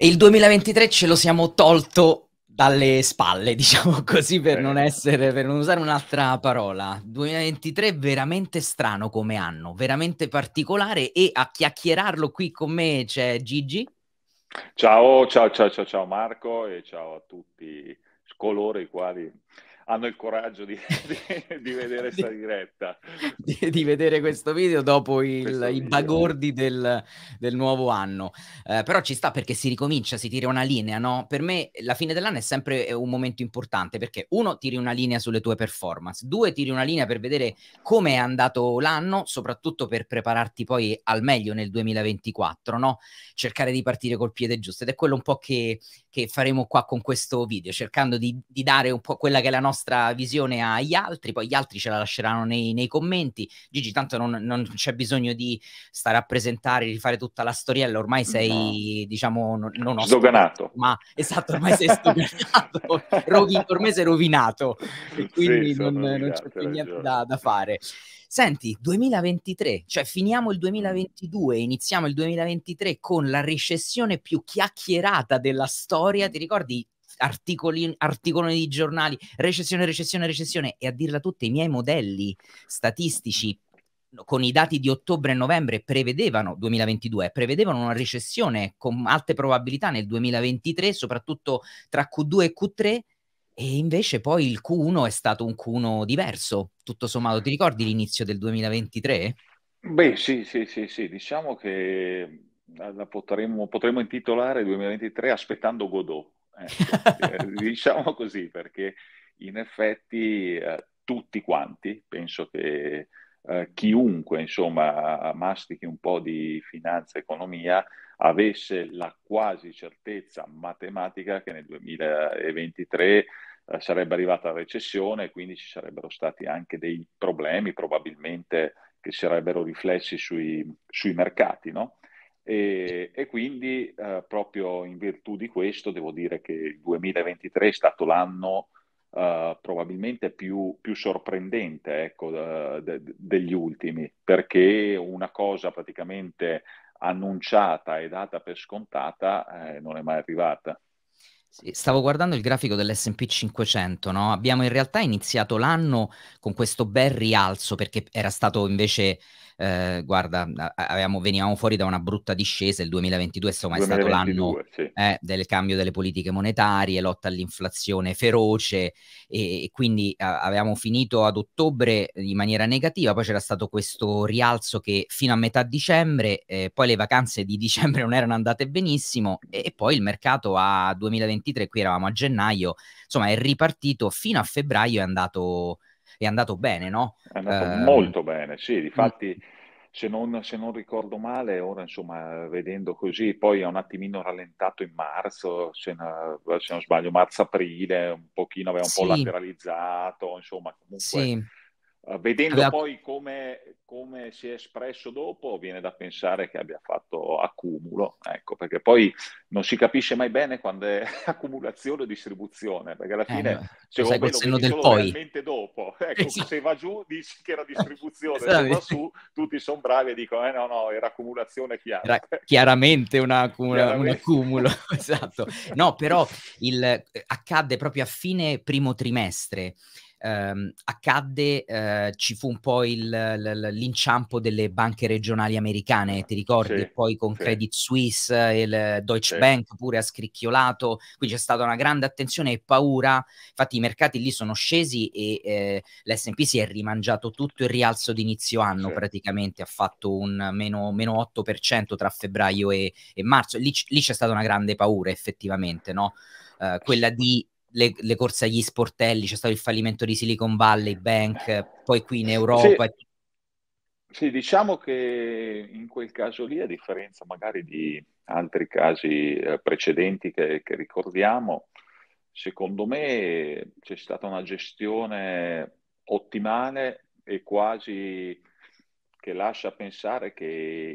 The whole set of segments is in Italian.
E il 2023 ce lo siamo tolto dalle spalle, diciamo così, per eh. non, essere, per non usare un'altra parola. 2023 veramente strano come anno, veramente particolare e a chiacchierarlo qui con me c'è Gigi. Ciao, ciao, ciao, ciao, ciao Marco e ciao a tutti coloro i quali hanno il coraggio di, di, di vedere questa diretta. Di, di, vedere questo video dopo il, questo video. i bagordi del, del nuovo anno. Eh, però ci sta perché si ricomincia, si tira una linea, no? Per me la fine dell'anno è sempre eh, un momento importante perché uno, tiri una linea sulle tue performance, due, tiri una linea per vedere come è andato l'anno, soprattutto per prepararti poi al meglio nel 2024, no? Cercare di partire col piede giusto ed è quello un po' che, che faremo qua con questo video, cercando di, di dare un po' quella che è la nostra nostra visione agli altri, poi gli altri ce la lasceranno nei, nei commenti. Gigi, tanto non, non, c'è bisogno di stare a presentare, rifare tutta la storiella, ormai sei, diciamo, no. diciamo, non, non ho... Sdoganato. Ma esatto, ormai sei sdoganato, Rovi, ormai sei rovinato, e quindi sì, non, non, c'è più niente da, da fare. Senti, 2023, cioè finiamo il 2022, iniziamo il 2023 con la recessione più chiacchierata della storia. Ti ricordi articoli, articoloni di giornali, recessione, recessione, recessione, e a dirla tutta i miei modelli statistici con i dati di ottobre e novembre prevedevano 2022 prevedevano una recessione con alte probabilità nel 2023 soprattutto tra Q2 e Q3 e invece poi il Q1 è stato un Q1 diverso tutto sommato ti ricordi l'inizio del 2023 beh sì sì sì sì diciamo che la potremmo, potremmo intitolare 2023 aspettando Godot eh, diciamo così, perché in effetti eh, tutti quanti, penso che eh, chiunque insomma mastichi un po' di finanza e economia avesse la quasi certezza matematica che nel 2023 eh, sarebbe arrivata la recessione e quindi ci sarebbero stati anche dei problemi probabilmente che si sarebbero riflessi sui, sui mercati, no? E, e quindi eh, proprio in virtù di questo devo dire che il 2023 è stato l'anno eh, probabilmente più, più sorprendente ecco, eh, de, de, degli ultimi, perché una cosa praticamente annunciata e data per scontata eh, non è mai arrivata. stavo guardando il grafico dell'SP 500, no? abbiamo in realtà iniziato l'anno con questo bel rialzo perché era stato invece eh, guarda, avevamo, venivamo fuori da una brutta discesa, il 2022 insomma 2022, è stato l'anno sì. eh, del cambio delle politiche monetarie, lotta all'inflazione feroce e, e quindi a, avevamo finito ad ottobre in maniera negativa, poi c'era stato questo rialzo che fino a metà dicembre, eh, poi le vacanze di dicembre non erano andate benissimo e, e poi il mercato a 2023, qui eravamo a gennaio, insomma è ripartito fino a febbraio è andato è andato bene, no? È andato eh... molto bene, sì, ehm, difatti... Mm. Se non, se non, ricordo male, ora insomma, vedendo così, poi ha un attimino rallentato in marzo, se, se non sbaglio, marzo-aprile, un pochino aveva un sì. po' lateralizzato, insomma, comunque... Sì eh, vedendo Aveva... poi come, come, si è espresso dopo, viene da pensare che abbia fatto accumulo, ecco, perché poi non si capisce mai bene quando è accumulazione o distribuzione, perché alla eh, fine, eh, secondo me, lo vedi solo poi. realmente dopo. Ecco, esatto. se va giù dici che era distribuzione, se va su tutti sono bravi e dicono, eh no, no, era accumulazione chiara. Era chiaramente, una, una, chiaramente. un accumulo, esatto. No, però il, eh, accadde proprio a fine primo trimestre, ehm, accadde, eh, ci fu un po' il, l- l'inciampo delle banche regionali americane, ti ricordi? Sì, poi con sì. Credit Suisse e il Deutsche sì. Bank pure ha scricchiolato, qui c'è stata una grande attenzione e paura, infatti i mercati lì sono scesi e eh, l'S&P si è rimangiato tutto il rialzo d'inizio anno praticamente, ha fatto un meno, meno 8% tra febbraio e, e marzo, lì, lì c'è stata una grande paura effettivamente, no? Uh, quella di le, le, corse agli sportelli, c'è stato il fallimento di Silicon Valley Bank, poi qui in Europa. Sì, sì diciamo che in quel caso lì, a differenza magari di altri casi eh, precedenti che, che ricordiamo, secondo me c'è stata una gestione ottimale e quasi che lascia pensare che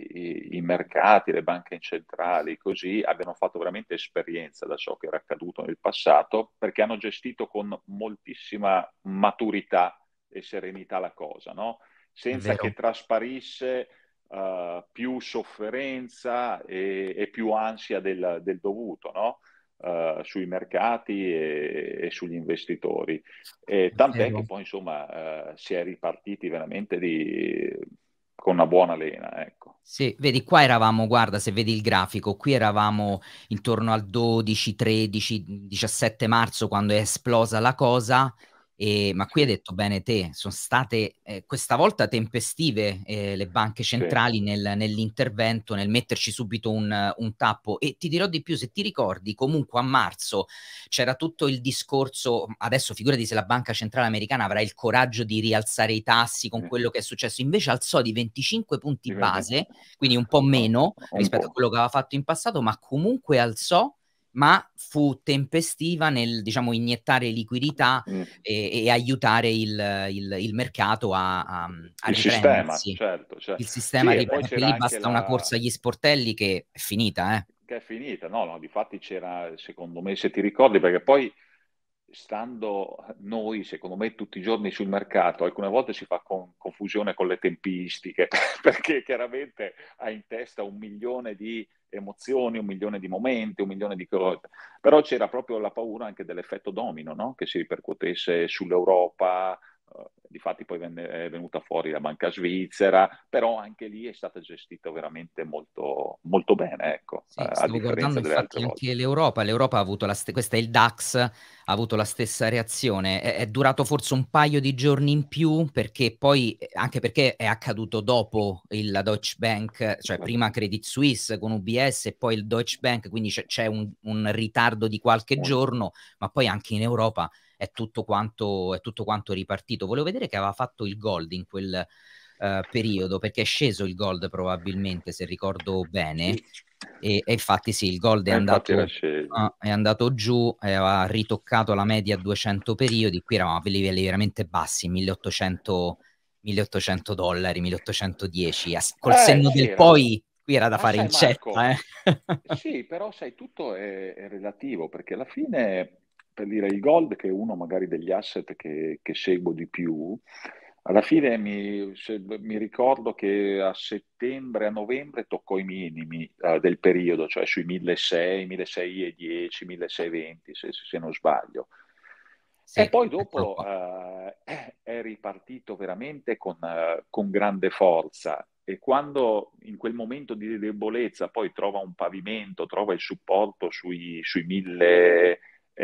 i, i, mercati, le banche centrali, così abbiano fatto veramente esperienza da ciò che era accaduto nel passato, perché hanno gestito con moltissima maturità e serenità la cosa, no? senza che trasparisse uh, più sofferenza e, e, più ansia del, del dovuto. No? Uh, sui mercati e, e, sugli investitori. E tant'è che poi insomma uh, si è ripartiti veramente di, con una buona lena, ecco. Sì, vedi, qua eravamo, guarda, se vedi il grafico, qui eravamo intorno al 12, 13, 17 marzo quando è esplosa la cosa e, ma qui hai detto bene te, sono state eh, questa volta tempestive eh, le banche centrali sì. nel, nell'intervento, nel metterci subito un, un, tappo e ti dirò di più, se ti ricordi comunque a marzo c'era tutto il discorso, adesso figurati se la banca centrale americana avrà il coraggio di rialzare i tassi con sì. quello che è successo, invece alzò di 25 punti base, quindi un po' meno rispetto a quello che aveva fatto in passato, ma comunque alzò ma fu tempestiva nel diciamo, iniettare liquidità mm. e, e, aiutare il, il, il mercato a, a, a il sistema, certo, certo. Il sistema sì, riprendersi. Lì basta la... una corsa agli sportelli che è finita. Eh. Che è finita, no, no, difatti c'era, secondo me, se ti ricordi, perché poi stando noi, secondo me, tutti i giorni sul mercato, alcune volte si fa con, confusione con le tempistiche, perché chiaramente hai in testa un milione di emozioni, un milione di momenti, un milione di cose, però c'era proprio la paura anche dell'effetto domino, no? che si ripercuotesse sull'Europa, eh, difatti poi venne, è venuta fuori la banca svizzera, però anche lì è stata gestita veramente molto, molto bene. Ecco, sì, eh, stiamo guardando infatti anche volte. l'Europa, l'Europa ha avuto la stessa, questo è il DAX, ha avuto la stessa reazione, è, è, durato forse un paio di giorni in più perché poi, anche perché è accaduto dopo la Deutsche Bank, cioè prima Credit Suisse con UBS e poi il Deutsche Bank, quindi c'è, c'è un, un, ritardo di qualche giorno, ma poi anche in Europa è tutto quanto, è tutto quanto ripartito. Volevo vedere che aveva fatto il gold in quel uh, periodo, perché è sceso il gold probabilmente, se ricordo bene. E, e infatti sì, il gold è, è eh, andato, uh, è andato giù, ha ritoccato la media a 200 periodi, qui eravamo a livelli veramente bassi, 1800, 1800 dollari, 1810, col eh, senno sì, del era. poi qui era da ah, fare in ceppa. Eh. sì, però sai, tutto è, è relativo, perché alla fine per dire il gold, che è uno magari degli asset che, che seguo di più, alla fine mi, se, mi, ricordo che a settembre, a novembre toccò i minimi uh, del periodo, cioè sui 1600, 1610, 1620, se, se non sbaglio. Sì, e poi dopo uh, è ripartito veramente con, uh, con, grande forza e quando in quel momento di debolezza poi trova un pavimento, trova il supporto sui, sui 1600,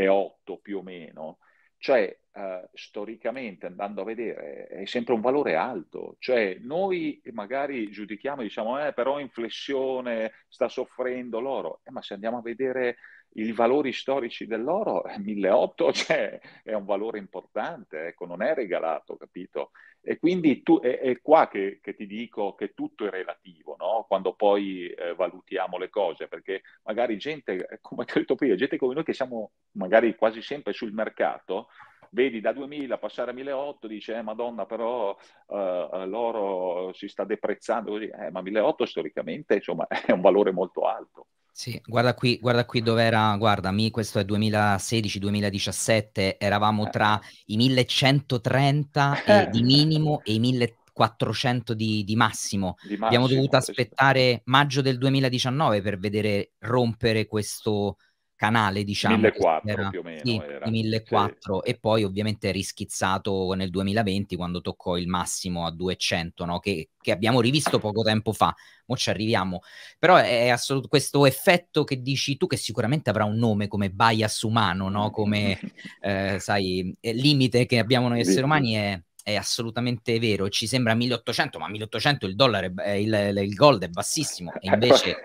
8 più o meno, cioè eh, storicamente andando a vedere è sempre un valore alto, cioè noi magari giudichiamo, diciamo, eh, però inflessione sta soffrendo l'oro, eh, ma se andiamo a vedere i valori storici dell'oro, 1.800 eh, cioè, è un valore importante, ecco, non è regalato, capito? E quindi tu, è, è qua che, che, ti dico che tutto è relativo, no? quando poi eh, valutiamo le cose, perché magari gente, eh, come ho detto prima, gente come noi che siamo magari quasi sempre sul mercato, vedi da 2000 passare a 1008, dice eh, madonna però eh, l'oro si sta deprezzando così, eh, ma 1800 storicamente insomma, è un valore molto alto. Sì, guarda qui, guarda qui dove era, guarda, mi, questo è 2016-2017, eravamo eh. tra i 1130 eh, di minimo e i 1400 di, di, massimo. di massimo. Abbiamo dovuto aspettare maggio del 2019 per vedere rompere questo, canale, diciamo. 1400 era, più o meno. Sì, era. 1400 sì. e poi ovviamente rischizzato nel 2020 quando toccò il massimo a 200, no? che, che abbiamo rivisto poco tempo fa. Mo ci arriviamo. Però è assolut- questo effetto che dici tu, che sicuramente avrà un nome come bias umano, no? come eh, sai, eh, limite che abbiamo noi esseri umani, è, è assolutamente vero. Ci sembra 1800, ma 1800 il dollaro, è, il, il gold è bassissimo, e invece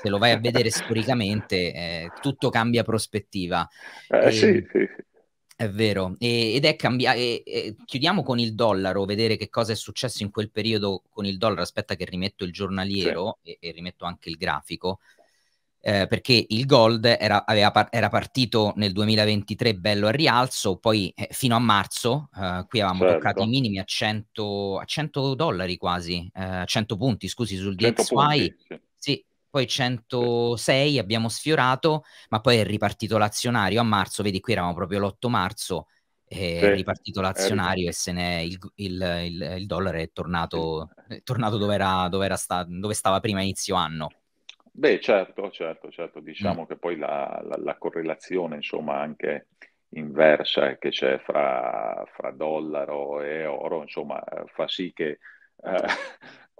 se lo vai a vedere storicamente, eh, tutto cambia prospettiva. Eh, sì, ehm, sì. È vero, e, ed è cambiato. Eh, eh, chiudiamo con il dollaro, vedere che cosa è successo in quel periodo con il dollaro. Aspetta che rimetto il giornaliero sì. e, e rimetto anche il grafico. Eh, perché il gold era, par- era, partito nel 2023 bello a rialzo, poi eh, fino a marzo, eh, qui avevamo certo. toccato i minimi a 100, a 100 dollari quasi, 100 eh, punti scusi sul DXY, punti, sì poi 106 abbiamo sfiorato, ma poi è ripartito l'azionario a marzo, vedi qui eravamo proprio l'8 marzo, è sì, ripartito l'azionario è... e se ne il, il, il, il, dollaro è tornato, è tornato dove, era, dove, era sta, dove stava prima inizio anno. Beh certo, certo, certo, diciamo mm. che poi la, la, la, correlazione insomma anche inversa che c'è fra, fra dollaro e oro insomma fa sì che eh,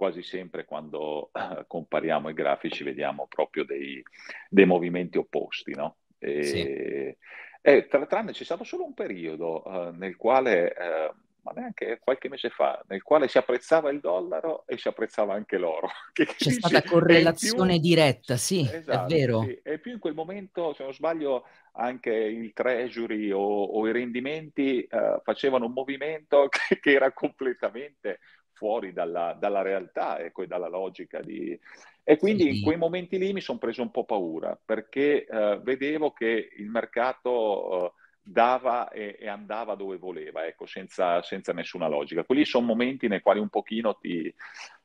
quasi sempre quando eh, compariamo i grafici vediamo proprio dei, dei movimenti opposti, no? E, sì. e tra, tranne c'è stato solo un periodo eh, nel quale, eh, ma neanche qualche mese fa, nel quale si apprezzava il dollaro e si apprezzava anche l'oro. Che, c'è dice, stata correlazione più, diretta, sì, esatto, è vero. Sì. E più in quel momento, se non sbaglio, anche il treasury o, o i rendimenti eh, facevano un movimento che, che era completamente fuori dalla, dalla realtà ecco, e dalla logica. Di... E quindi in quei momenti lì mi sono preso un po' paura perché eh, vedevo che il mercato eh, dava e, e, andava dove voleva, ecco, senza, senza, nessuna logica. Quelli sono momenti nei quali un pochino ti,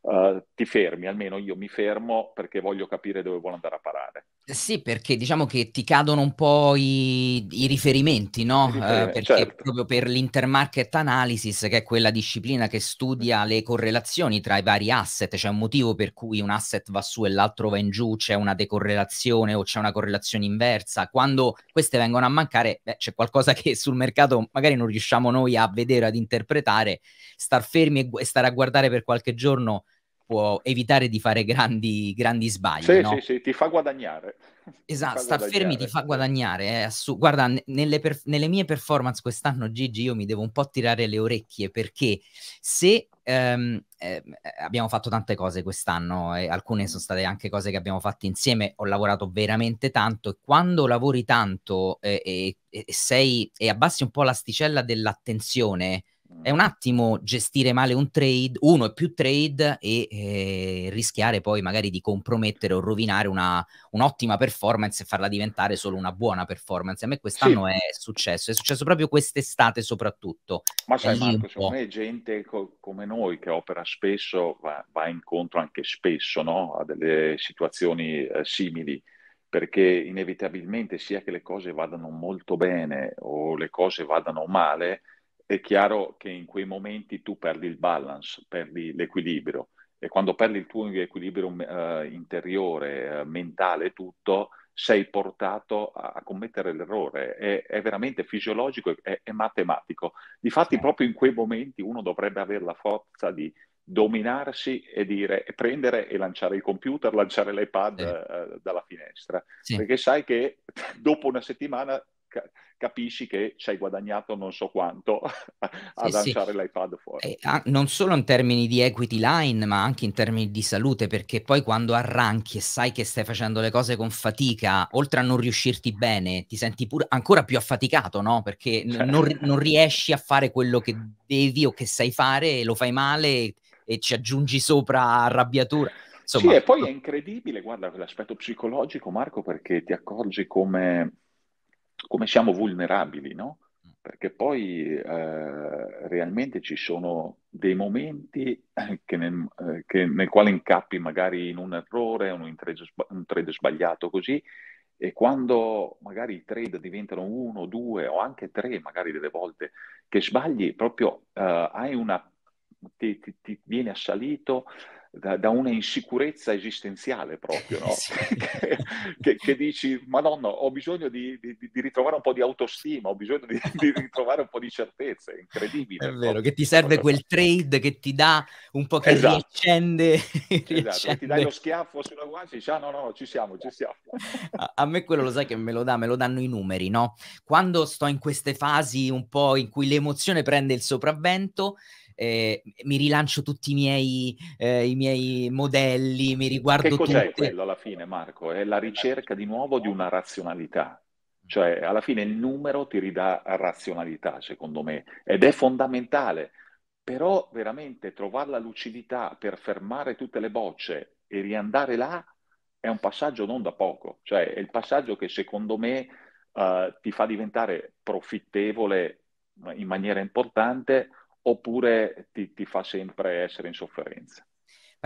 eh, ti fermi, almeno io mi fermo perché voglio capire dove vuole andare a parare. Sì, perché diciamo che ti cadono un po' i, i riferimenti, no? Eh, perché certo. proprio per l'intermarket analysis, che è quella disciplina che studia le correlazioni tra i vari asset, c'è un motivo per cui un asset va su e l'altro va in giù, c'è una decorrelazione o c'è una correlazione inversa. Quando queste vengono a mancare, beh, c'è qualcosa che sul mercato magari non riusciamo noi a vedere, ad interpretare. Star fermi e, e stare a guardare per qualche giorno può evitare di fare grandi, grandi sbagli. Sì, no? sì, sì, ti fa guadagnare. Esatto, fa star fermi ti fa guadagnare. Eh, assu- Guarda, nelle, per- nelle, mie performance quest'anno, Gigi, io mi devo un po' tirare le orecchie perché se ehm, eh, abbiamo fatto tante cose quest'anno, e eh, alcune sono state anche cose che abbiamo fatto insieme, ho lavorato veramente tanto e quando lavori tanto eh, e, e, sei, e abbassi un po' l'asticella dell'attenzione, è un attimo gestire male un trade, uno e più trade e eh, rischiare poi magari di compromettere o rovinare una, un'ottima performance e farla diventare solo una buona performance. A me quest'anno sì. è successo, è successo proprio quest'estate soprattutto. Ma sai Marco, secondo me gente co- come noi che opera spesso va, va incontro anche spesso no? a delle situazioni eh, simili perché inevitabilmente sia che le cose vadano molto bene o le cose vadano male, è chiaro che in quei momenti tu perdi il balance, perdi l'equilibrio e quando perdi il tuo equilibrio uh, interiore, uh, mentale, tutto, sei portato a, a commettere l'errore. È, è, veramente fisiologico, è, matematico. Difatti, sì. proprio in quei momenti uno dovrebbe avere la forza di dominarsi e dire e prendere e lanciare il computer, lanciare l'iPad sì. uh, dalla finestra, sì. perché sai che dopo una settimana capisci che ci hai guadagnato non so quanto a sì, lanciare sì. l'iPad fuori. Eh, ah, non solo in termini di equity line, ma anche in termini di salute, perché poi quando arranchi e sai che stai facendo le cose con fatica, oltre a non riuscirti bene, ti senti pur- ancora più affaticato, no? Perché n- cioè. non, non riesci a fare quello che devi o che sai fare, lo fai male e ci aggiungi sopra arrabbiatura. Insomma, sì, e poi è incredibile, guarda, l'aspetto psicologico, Marco, perché ti accorgi come come siamo vulnerabili, no? Mm. Perché poi eh, realmente ci sono dei momenti eh, che nel, eh, che nel, quale incappi magari in un errore, un, un trade sbagliato così, e quando magari i trade diventano uno, due o anche tre, magari delle volte che sbagli, proprio eh, hai una, ti, ti, ti viene assalito da, da una insicurezza esistenziale proprio, no? che, che, che, dici, madonna, ho bisogno di, di, di, ritrovare un po' di autostima, ho bisogno di, di ritrovare un po' di certezza, è incredibile. È vero, no? che ti serve quel trade che ti dà un po' che esatto. riaccende, riaccende. Esatto, ti dai lo schiaffo sulla guancia e dici, ah no, no, ci siamo, ci siamo. a, a me quello lo sai che me lo dà, me lo danno i numeri, no? Quando sto in queste fasi un po' in cui l'emozione prende il sopravvento, eh, mi rilancio tutti i miei, eh, i miei, modelli, mi riguardo Che cos'è tutte... quello alla fine, Marco? È la ricerca di nuovo di una razionalità. Mm. Cioè, alla fine il numero ti ridà razionalità, secondo me, ed è fondamentale. Però veramente trovare la lucidità per fermare tutte le bocce e riandare là è un passaggio non da poco. Cioè, è il passaggio che secondo me uh, ti fa diventare profittevole in maniera importante oppure ti, ti fa sempre essere in sofferenza?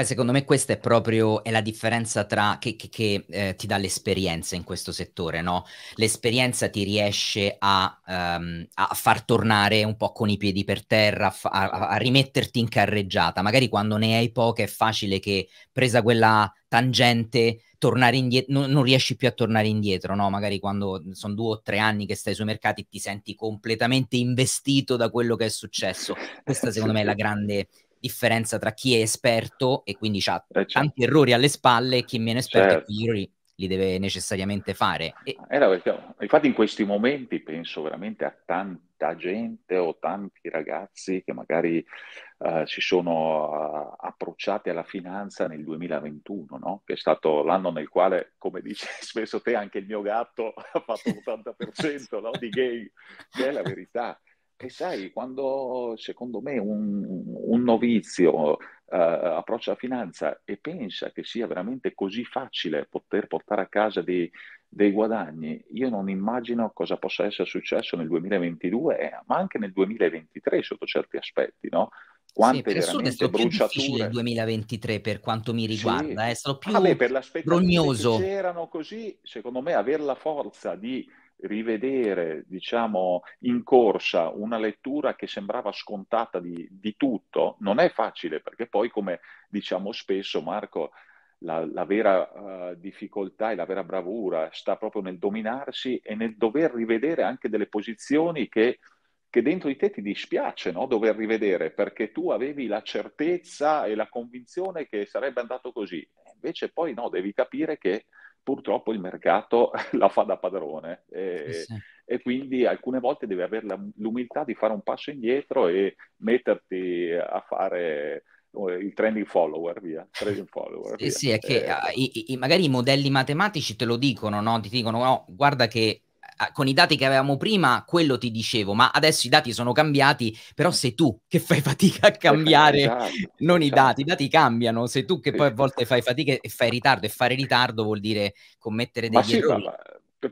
Beh, secondo me questa è proprio è la differenza tra, che, che, che eh, ti dà l'esperienza in questo settore, no? L'esperienza ti riesce a, um, a, far tornare un po' con i piedi per terra, a, a rimetterti in carreggiata. Magari quando ne hai poche è facile che presa quella tangente tornare indietro, non, non, riesci più a tornare indietro, no? Magari quando sono due o tre anni che stai sui mercati ti senti completamente investito da quello che è successo. Questa secondo me è la grande differenza tra chi è esperto e quindi ha eh, certo. tanti errori alle spalle e chi è meno esperto certo. e quegli li deve necessariamente fare. E... Eh, perché, infatti in questi momenti penso veramente a tanta gente o tanti ragazzi che magari eh, si sono eh, approcciati alla finanza nel 2021, no? che è stato l'anno nel quale, come dice spesso te, anche il mio gatto ha fatto l'80% no? di gay, che è la verità che sai, quando secondo me un, un novizio uh, approccia la finanza e pensa che sia veramente così facile poter portare a casa dei, dei guadagni, io non immagino cosa possa essere successo nel 2022, eh, ma anche nel 2023 sotto certi aspetti, no? Quante sì, per sud è più difficile il 2023 per quanto mi riguarda, sì. Eh, è stato più Vabbè, per brognoso. Che c'erano così, secondo me, avere la forza di rivedere, diciamo, in corsa una lettura che sembrava scontata di, di tutto, non è facile, perché poi, come diciamo spesso, Marco, la, la, vera uh, difficoltà e la vera bravura sta proprio nel dominarsi e nel dover rivedere anche delle posizioni che, che dentro di te ti dispiace no? dover rivedere perché tu avevi la certezza e la convinzione che sarebbe andato così. Invece poi no, devi capire che purtroppo il mercato la fa da padrone e, eh sì. e quindi alcune volte devi avere l'umiltà di fare un passo indietro e metterti a fare eh, il trending follower, via. Trending follower, via. Sì, è che eh, ah, i, i, magari i modelli matematici te lo dicono, no? ti dicono no, guarda che con i dati che avevamo prima, quello ti dicevo, ma adesso i dati sono cambiati, però sei tu che fai fatica a cambiare, esatto, non esatto. i dati, i dati cambiano, sei tu che poi a volte fai fatica e fai ritardo e fare ritardo vuol dire commettere degli ma errori. ma,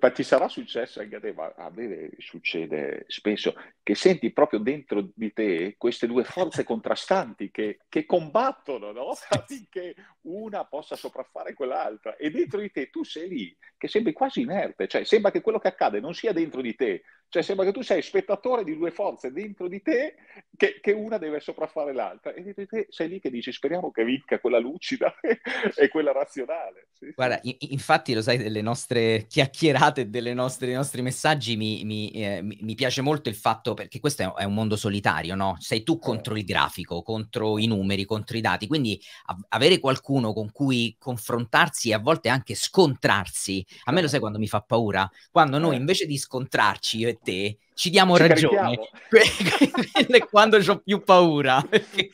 ma ti sarà successo anche a te, ma a me succede spesso, che senti proprio dentro di te queste due forze contrastanti che, che combattono no? affinché una possa sopraffare quell'altra e dentro di te tu sei lì che sembri quasi inerte, cioè sembra che quello che accade non sia dentro di te, cioè sembra che tu sei spettatore di due forze dentro di te che, che una deve sopraffare l'altra e dentro te sei lì che dici speriamo che vinca quella lucida e quella razionale. Sì, Guarda, sì. In, infatti lo sai, delle nostre chiacchierate, delle nostre, dei nostri messaggi mi, mi, eh, mi, piace molto il fatto perché questo è, un mondo solitario, no? Sei tu contro eh. il grafico, contro i numeri, contro i dati, quindi a, avere qualcuno con cui confrontarsi e a volte anche scontrarsi, a me lo eh. sai quando mi fa paura? Quando noi eh. invece di scontrarci, io e te ci diamo ci ragione quando ho più paura. Sì,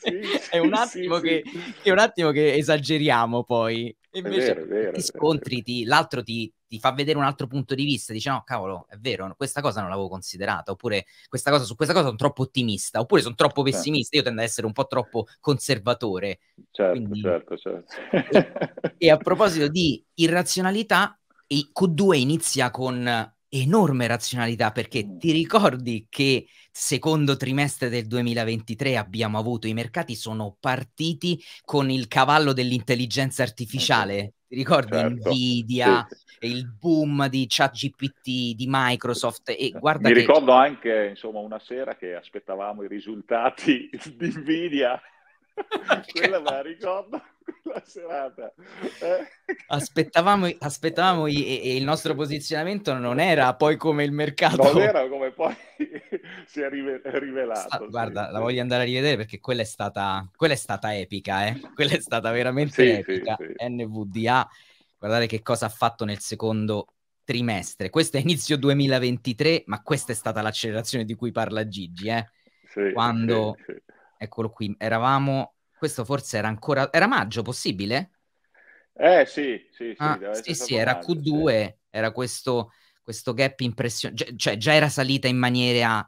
è, un attimo sì, che, sì. è un attimo che esageriamo poi. Invece è vero, è vero, ti scontri, ti, l'altro ti, ti, fa vedere un altro punto di vista, dice no cavolo è vero, questa cosa non l'avevo considerata, oppure questa cosa, su questa cosa sono troppo ottimista, oppure sono troppo certo. pessimista, io tendo ad essere un po' troppo conservatore. Certo, Quindi... certo, certo. E, e a proposito di irrazionalità, Q2 inizia con enorme razionalità perché mm. ti ricordi che secondo trimestre del 2023 abbiamo avuto i mercati sono partiti con il cavallo dell'intelligenza artificiale ecco. ti ricordi certo. Nvidia sì. il boom di ChatGPT di Microsoft e guarda mi che... ricordo anche insomma una sera che aspettavamo i risultati di Nvidia quella me la ricordo quella serata eh. aspettavamo, aspettavamo i, e il nostro posizionamento non era poi come il mercato non era come poi si è rivelato Sta, sì. guarda la voglio andare a rivedere perché quella è stata, quella è stata epica eh? quella è stata veramente sì, epica sì, NVDA guardate che cosa ha fatto nel secondo trimestre questo è inizio 2023 ma questa è stata l'accelerazione di cui parla Gigi eh? quando Eccolo qui, eravamo, questo forse era ancora, era maggio possibile? Eh sì, sì, sì. Ah, sì, sì era maggio, Q2, sì. era questo, questo gap impressionante, cioè, cioè già era salita in maniera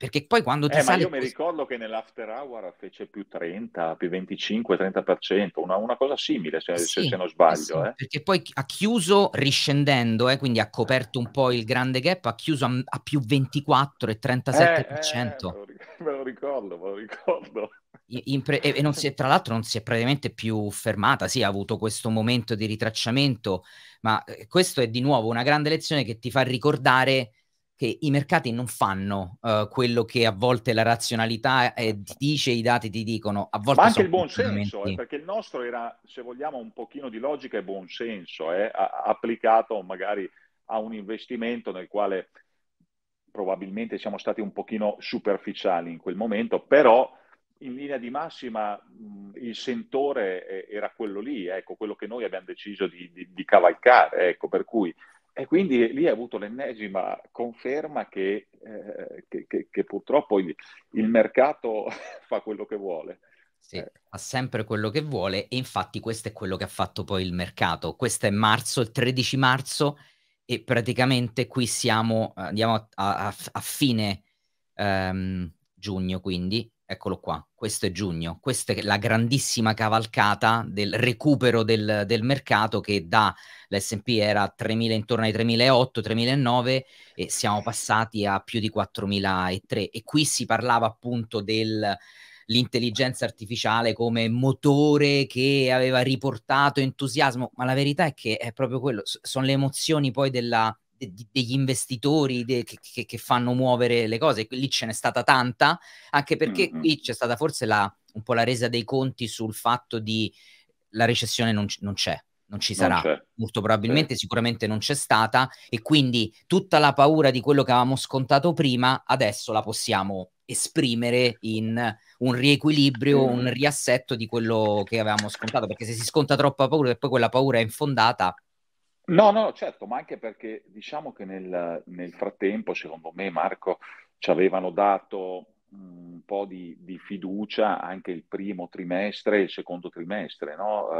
perché poi quando ti eh, sale... Ma io mi ricordo che nell'after hour fece più 30, più 25, 30%, una, una cosa simile se, sì, se, non sbaglio. Sì, eh. Perché poi ha chiuso riscendendo, eh, quindi ha coperto un po' il grande gap, ha chiuso a, a più 24 e 37%. Eh, eh, me lo ricordo, me lo ricordo. Pre- e, non si è, tra l'altro non si è praticamente più fermata, sì, ha avuto questo momento di ritracciamento, ma eh, questo è di nuovo una grande lezione che ti fa ricordare che i mercati non fanno uh, quello che a volte la razionalità eh, ti dice, i dati ti dicono, a volte... Ma anche il buonsenso, eh, perché il nostro era, se vogliamo, un pochino di logica e buonsenso, eh, applicato magari a un investimento nel quale probabilmente siamo stati un pochino superficiali in quel momento, però in linea di massima mh, il sentore eh, era quello lì, ecco, quello che noi abbiamo deciso di, di, di cavalcare, ecco, per cui e quindi lì ha avuto l'ennesima conferma che, eh, che, che, che purtroppo il, il, mercato fa quello che vuole. Sì, eh. fa sempre quello che vuole e infatti questo è quello che ha fatto poi il mercato. Questo è marzo, il 13 marzo e praticamente qui siamo, andiamo a, a, a fine um, giugno quindi Eccolo qua, questo è giugno, questa è la grandissima cavalcata del recupero del, del mercato che da l'S&P era 3.000, intorno ai 3.008, 3.009 e siamo passati a più di 4.003 e qui si parlava appunto dell'intelligenza artificiale come motore che aveva riportato entusiasmo, ma la verità è che è proprio quello, sono le emozioni poi della, de- degli investitori de- che-, che-, fanno muovere le cose. Lì ce n'è stata tanta, anche perché mm-hmm. qui c'è stata forse la, un po' la resa dei conti sul fatto di la recessione non, non c'è. Non ci sarà, non molto probabilmente, sì. sicuramente non c'è stata, e quindi tutta la paura di quello che avevamo scontato prima, adesso la possiamo esprimere in un riequilibrio, un riassetto di quello che avevamo scontato, perché se si sconta troppa paura e poi quella paura è infondata, No, no, certo, ma anche perché diciamo che nel, nel frattempo, secondo me, Marco, ci avevano dato mm, un po' di, di, fiducia anche il primo trimestre e il secondo trimestre no?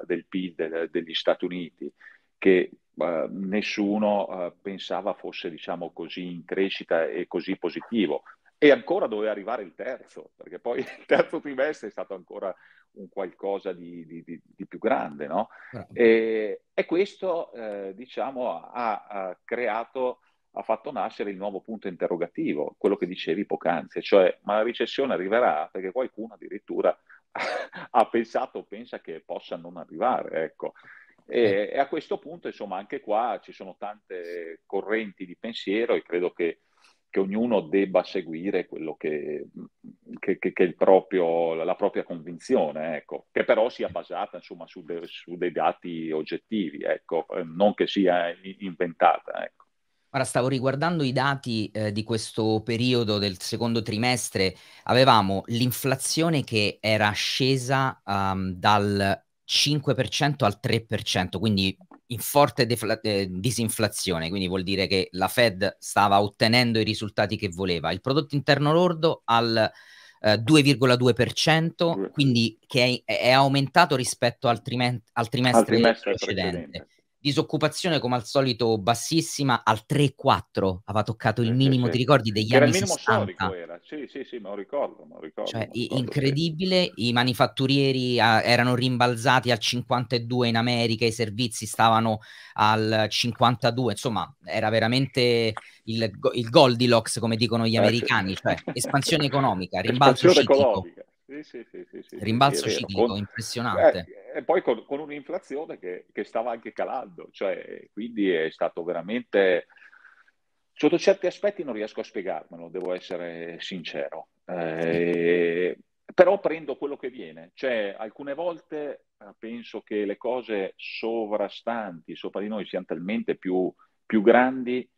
uh, del PIL de, degli Stati Uniti, che uh, nessuno uh, pensava fosse diciamo, così in crescita e così positivo. E ancora doveva arrivare il terzo, perché poi il terzo trimestre è stato ancora un qualcosa di, di, di più grande. No? Ah. E, e, questo eh, diciamo, ha, ha, creato, ha fatto nascere il nuovo punto interrogativo, quello che dicevi poc'anzi, cioè ma la recessione arriverà perché qualcuno addirittura ha pensato o pensa che possa non arrivare. Ecco. E, eh. e, a questo punto, insomma, anche qua ci sono tante correnti di pensiero e credo che che ognuno debba seguire quello che, che, che, che proprio, la propria convinzione, ecco, che però sia basata insomma, su, de, su, dei dati oggettivi, ecco, eh, non che sia inventata. Ecco. Ora stavo riguardando i dati eh, di questo periodo del secondo trimestre, avevamo l'inflazione che era scesa um, dal 5% al 3%, quindi in forte eh, disinflazione, quindi vuol dire che la Fed stava ottenendo i risultati che voleva. Il prodotto interno lordo al eh, 2,2%, quindi che è, è aumentato rispetto al, al trimestre, al trimestre precedente. precedente disoccupazione come al solito bassissima al 3-4 aveva toccato il eh, minimo sì, sì. ti ricordi degli era anni 60 era. sì sì sì ma lo ricordo, me lo ricordo, cioè, me ricordo incredibile sì. i manifatturieri a, erano rimbalzati al 52 in America i servizi stavano al 52 insomma era veramente il, il Goldilocks come dicono gli eh, americani cioè espansione economica rimbalzo ciclico economica. rimbalzo ciclico impressionante eh, e poi con, con un'inflazione che, che, stava anche calando, cioè, quindi è stato veramente... Sotto certi aspetti non riesco a spiegarmelo, devo essere sincero, eh, però prendo quello che viene, cioè alcune volte eh, penso che le cose sovrastanti, sopra di noi, siano talmente più, più grandi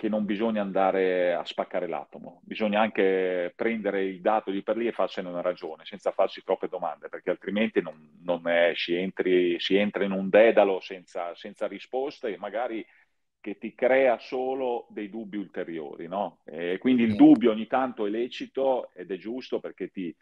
che non bisogna andare a spaccare l'atomo, bisogna anche prendere il dato lì per lì e farsene una ragione, senza farsi troppe domande, perché altrimenti non, non è, si, entri, si, entra in un dedalo senza, senza, risposte e magari che ti crea solo dei dubbi ulteriori. No? quindi il dubbio ogni tanto è lecito ed è giusto perché ti,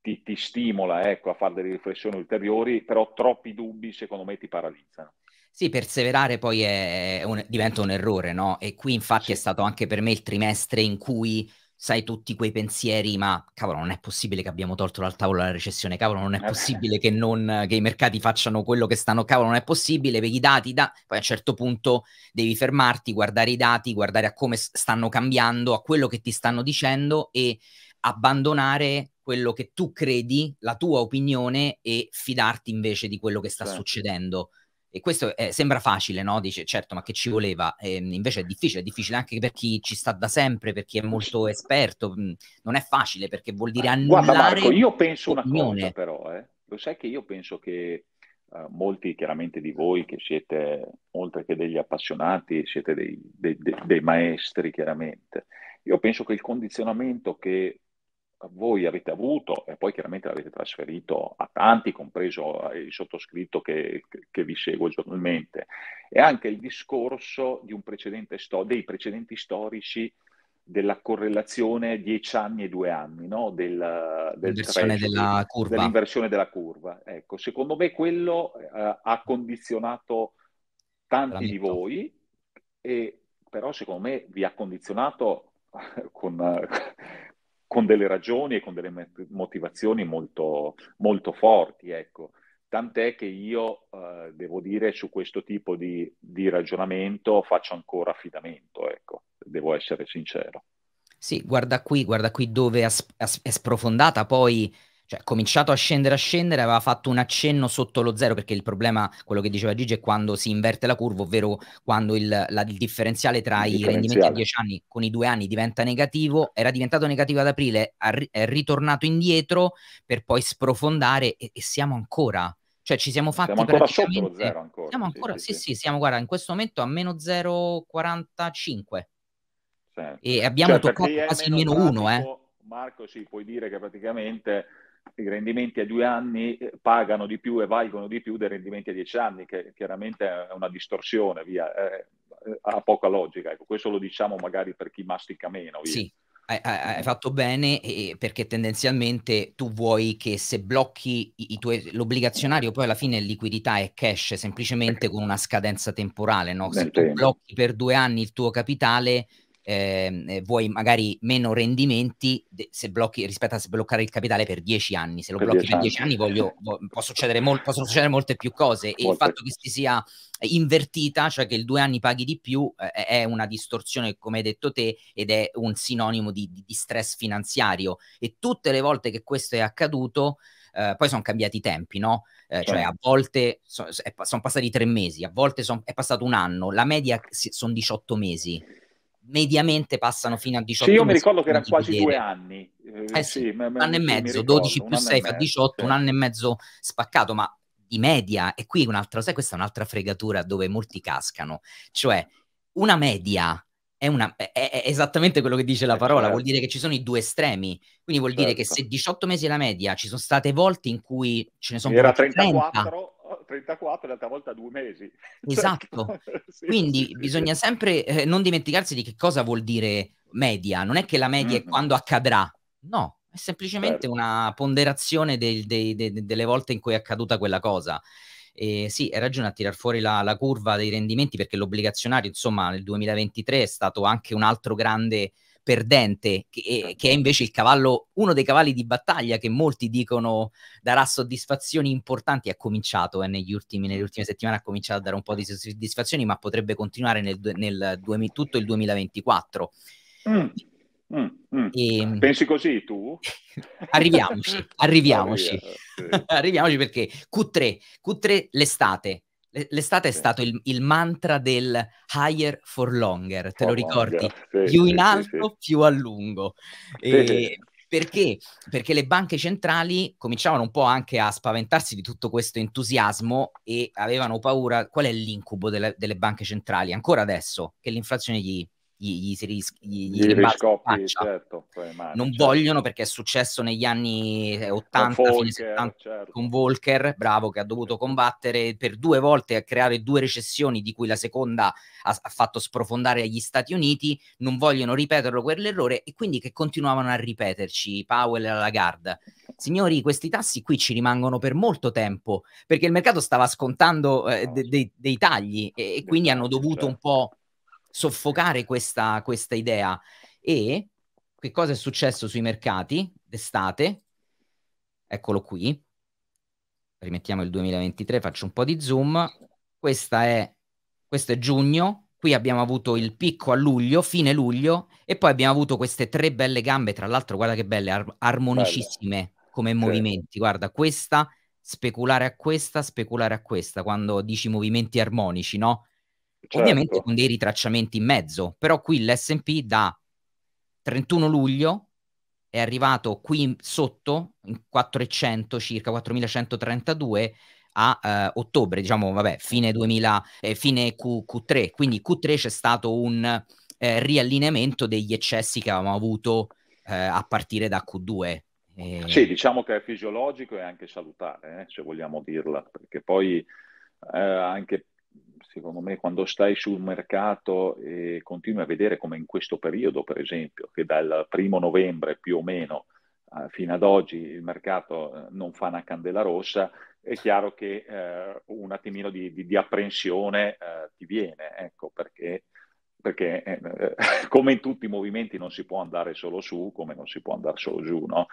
ti, ti stimola ecco, a fare delle riflessioni ulteriori, però troppi dubbi secondo me ti paralizzano. Sì, perseverare poi è un, diventa un errore, no? E qui infatti è stato anche per me il trimestre in cui sai tutti quei pensieri, ma cavolo, non è possibile che abbiamo tolto dal tavolo la recessione, cavolo, non è eh possibile che, non, che, i mercati facciano quello che stanno, cavolo, non è possibile, vedi i dati, da... poi a un certo punto devi fermarti, guardare i dati, guardare a come stanno cambiando, a quello che ti stanno dicendo e abbandonare quello che tu credi, la tua opinione e fidarti invece di quello che sta certo. succedendo e questo eh, sembra facile, no? Dice, certo, ma che ci voleva? E, ehm, invece è difficile, è difficile anche per chi ci sta da sempre, per chi è molto esperto. Non è facile perché vuol dire ah, annullare... Guarda Marco, io penso opinione. una cosa però, eh. Lo sai che io penso che Uh, molti chiaramente di voi che siete, oltre che degli appassionati, siete dei, dei, dei, dei, maestri chiaramente. Io penso che il condizionamento che voi avete avuto e poi chiaramente l'avete trasferito a tanti, compreso eh, il sottoscritto che, che vi seguo giornalmente, è anche il discorso precedente sto- dei precedenti storici della correlazione 10 anni e 2 anni, no? del, del treasure, della curva. dell'inversione della curva. Ecco, secondo me quello eh, ha condizionato tanti Veramente. di voi, e, però secondo me vi ha condizionato con, con delle ragioni e con delle motivazioni molto, molto forti, ecco. Tant'è che io, eh, devo dire, su questo tipo di, di ragionamento faccio ancora affidamento, ecco, devo essere sincero. Sì, guarda qui, guarda qui dove as- as- è sprofondata poi cioè, cominciato a scendere, a scendere, aveva fatto un accenno sotto lo zero, perché il problema, quello che diceva Gigi, è quando si inverte la curva, ovvero quando il, la, il differenziale tra il i rendimenti a 10 anni con i due anni diventa negativo, era diventato negativo ad aprile, è ritornato indietro per poi sprofondare e, e siamo ancora cioè ci siamo fatti siamo ancora sotto lo zero ancora, siamo ancora sì sì, sì, sì, siamo guarda in questo momento a meno 0,45 sì. e abbiamo cioè, toccato quasi meno 1 eh. Marco sì puoi dire che praticamente i rendimenti a due anni eh, pagano di più e valgono di più dei rendimenti a dieci anni, che chiaramente è una distorsione, via, è, eh, eh, ha poca logica. Ecco, questo lo diciamo magari per chi mastica meno. Via. Sì, hai, fatto bene perché tendenzialmente tu vuoi che se blocchi tuoi, l'obbligazionario poi alla fine liquidità è cash semplicemente con una scadenza temporale no? se tu blocchi per due anni il tuo capitale Ehm, eh, vuoi magari meno rendimenti se blocchi, rispetto a se bloccare il capitale per 10 anni. Se lo per blocchi dieci per 10 anni, voglio, può succedere mol- possono succedere molte più cose. Molte. E il fatto che si sia eh, invertita, cioè che il due anni paghi di più, eh, eh, è una distorsione, come hai detto te, ed è un sinonimo di, di, stress finanziario. E tutte le volte che questo è accaduto, eh, poi sono cambiati i tempi, no? Eh, cioè, certo. a volte so, sono passati tre mesi, a volte son, è passato un anno, la media sono 18 mesi mediamente passano fino a 18 sì, io mi ricordo che erano quasi due anni eh, eh sì, sì, un anno e mezzo, ricordo, 12 più 6 fa 18 sì. un anno e mezzo spaccato ma di media, e qui un'altra, sai questa è un'altra fregatura dove molti cascano cioè una media è, una, è, è, esattamente quello che dice la eh, parola, certo. vuol dire che ci sono i due estremi, quindi vuol certo. dire che certo. se 18 mesi è la media, ci sono state volte in cui ce ne sono... Era 34, 30, 34, l'altra volta due mesi. Cioè, esatto. sì, Quindi bisogna sempre eh, non dimenticarsi di che cosa vuol dire media. Non è che la media mm-hmm. è quando accadrà, no, è semplicemente certo. una ponderazione del, dei, de, de, delle volte in cui è accaduta quella cosa. E sì, hai ragione a tirar fuori la, la curva dei rendimenti perché l'obbligazionario, insomma, nel 2023 è stato anche un altro grande perdente, che, certo. che, è invece il cavallo, uno dei cavalli di battaglia che molti dicono darà soddisfazioni importanti. Ha cominciato eh, negli ultimi, nelle ultime settimane, ha cominciato a dare un po' di soddisfazioni, ma potrebbe continuare nel, nel tutto il 2024. Mm. Mm, mm. E... Ehm. Pensi così tu? arriviamoci, arriviamoci. arriviamoci perché Q3, Q3 l'estate, L'estate è stato il, il, mantra del higher for longer, te lo ricordi? Sì, più in alto, sì, più a lungo. E perché? Perché le banche centrali cominciavano un po' anche a spaventarsi di tutto questo entusiasmo e avevano paura. Qual è l'incubo delle, delle banche centrali? Ancora adesso che l'inflazione gli gli, gli si gli, gli riscoppi, certo, non certo. vogliono perché è successo negli anni 80 con Volker, 70, certo. con Volker, bravo che ha dovuto combattere per due volte a creare due recessioni di cui la seconda ha, ha fatto sprofondare gli Stati Uniti non vogliono ripeterlo quell'errore e quindi che continuavano a ripeterci Powell e Lagarde signori questi tassi qui ci rimangono per molto tempo perché il mercato stava scontando eh, de- de- dei tagli e, e quindi hanno dovuto un certo. po' soffocare questa, questa idea. E che cosa è successo sui mercati d'estate? Eccolo qui. Rimettiamo il 2023, faccio un po' di zoom. Questa è, questo è giugno, qui abbiamo avuto il picco a luglio, fine luglio, e poi abbiamo avuto queste tre belle gambe, tra l'altro guarda che belle, ar- armonicissime belle. come sì. movimenti, guarda questa, speculare a questa, speculare a questa, quando dici movimenti armonici, no? Certo. Ovviamente con dei ritracciamenti in mezzo, però qui l'SP da 31 luglio è arrivato qui sotto, in 400 circa, 4132 a uh, ottobre, diciamo, vabbè, fine, 2000, eh, fine Q, 3 quindi Q3 c'è stato un eh, riallineamento degli eccessi che avevamo avuto eh, a partire da Q2. E... Sì, diciamo che è fisiologico e anche salutare, eh, se vogliamo dirla, perché poi eh, anche secondo me quando stai sul mercato e continui a vedere come in questo periodo, per esempio, che dal primo novembre più o meno eh, fino ad oggi il mercato eh, non fa una candela rossa, è chiaro che eh, un attimino di, di, di apprensione eh, ti viene, ecco, perché, perché eh, come in tutti i movimenti non si può andare solo su, come non si può andare solo giù, no?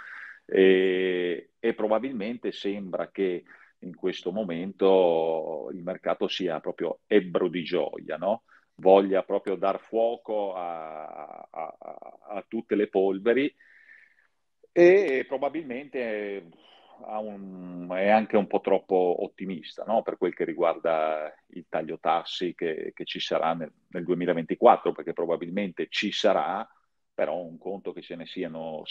E, e probabilmente sembra che in questo momento il mercato sia proprio ebro di gioia, no? voglia proprio dar fuoco a, a, a tutte le polveri e probabilmente un, è anche un po' troppo ottimista no? per quel che riguarda il taglio tassi che, che ci sarà nel, nel, 2024, perché probabilmente ci sarà, però un conto che ce ne siano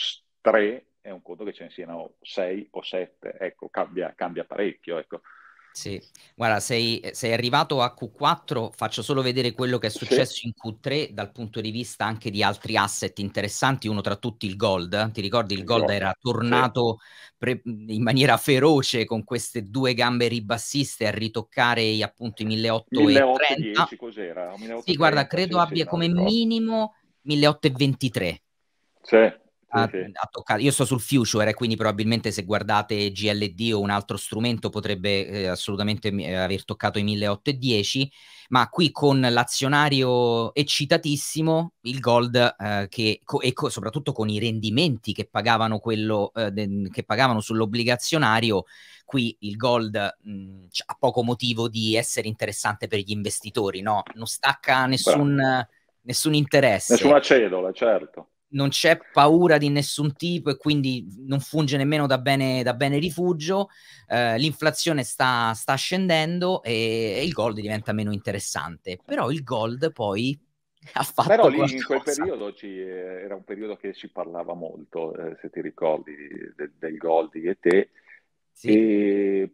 tre è un conto che ce ne siano 6 o 7, ecco, cambia, cambia parecchio, ecco. Sì, guarda, sei, sei, arrivato a Q4, faccio solo vedere quello che è successo sì. in Q3 dal punto di vista anche di altri asset interessanti, uno tra tutti il gold. Ti ricordi il gold, era tornato sì. pre- in maniera feroce con queste due gambe ribassiste a ritoccare appunto i 1830. 1810 cos'era? 1830, sì, guarda, credo sì, abbia come no, minimo 1823. Sì a, a toccare. Io sto sul future, quindi probabilmente se guardate GLD o un altro strumento potrebbe eh, assolutamente eh, aver toccato i 1810, ma qui con l'azionario eccitatissimo, il gold eh, che, co- e co- soprattutto con i rendimenti che pagavano, quello, eh, de- che pagavano sull'obbligazionario, qui il gold mh, mm, ha poco motivo di essere interessante per gli investitori, no? Non stacca nessun, nessun interesse. Nessuna cedola, certo non c'è paura di nessun tipo e quindi non funge nemmeno da bene, da bene rifugio, eh, l'inflazione sta, sta scendendo e, e, il gold diventa meno interessante, però il gold poi ha fatto... Però lì qualcosa. in quel periodo ci, eh, era un periodo che si parlava molto, eh, se ti ricordi, de, del gold di te, sì. e,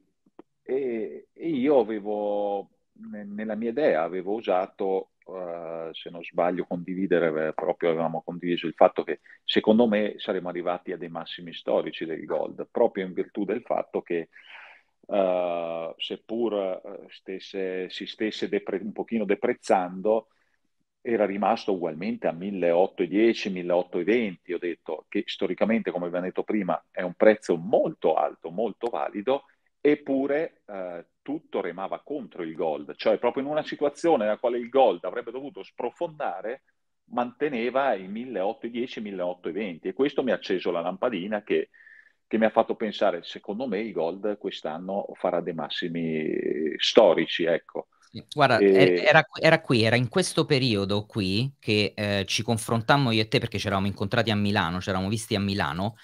e io avevo, nella mia idea, avevo usato eh, se non sbaglio, condividere, eh, proprio avevamo condiviso il fatto che secondo me saremmo arrivati a dei massimi storici del gold, proprio in virtù del fatto che uh, seppur stesse, si stesse depre- un pochino deprezzando, era rimasto ugualmente a 1810, 1820, ho detto, che storicamente, come vi ho detto prima, è un prezzo molto alto, molto valido, eppure eh, tutto remava contro il gold, cioè proprio in una situazione nella quale il gold avrebbe dovuto sprofondare, manteneva i 1810 1820 e questo mi ha acceso la lampadina che, che mi ha fatto pensare, secondo me il Gold quest'anno farà dei massimi storici, ecco. Guarda, er-, era, era, qui, era in questo periodo qui che eh, ci confrontammo io e te perché ci eravamo incontrati a Milano, ci eravamo visti a Milano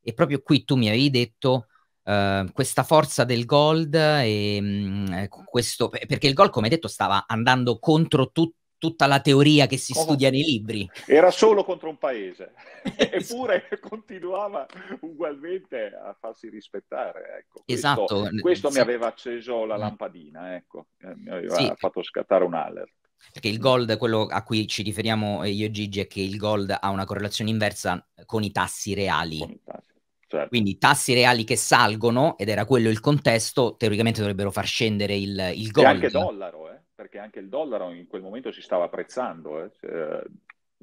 e proprio qui tu mi avevi detto Uh, questa forza del gold e mh, mm, eh, mm. questo perché il gold come detto stava andando contro tut, tutta la teoria che si oh, studia nei libri era solo contro un paese eppure esatto. continuava ugualmente a farsi rispettare ecco, esatto questo, questo sì. mi aveva acceso la mm. lampadina ecco eh, mi aveva sì. fatto scattare un alert perché il gold, quello a cui ci riferiamo io e Gigi, è che il gold ha una correlazione inversa con i tassi reali. Con i tassi Certo. Quindi tassi reali che salgono, ed era quello il contesto, teoricamente dovrebbero far scendere il, il gold. E anche dollaro, eh? perché anche il dollaro in quel momento si stava apprezzando eh? cioè,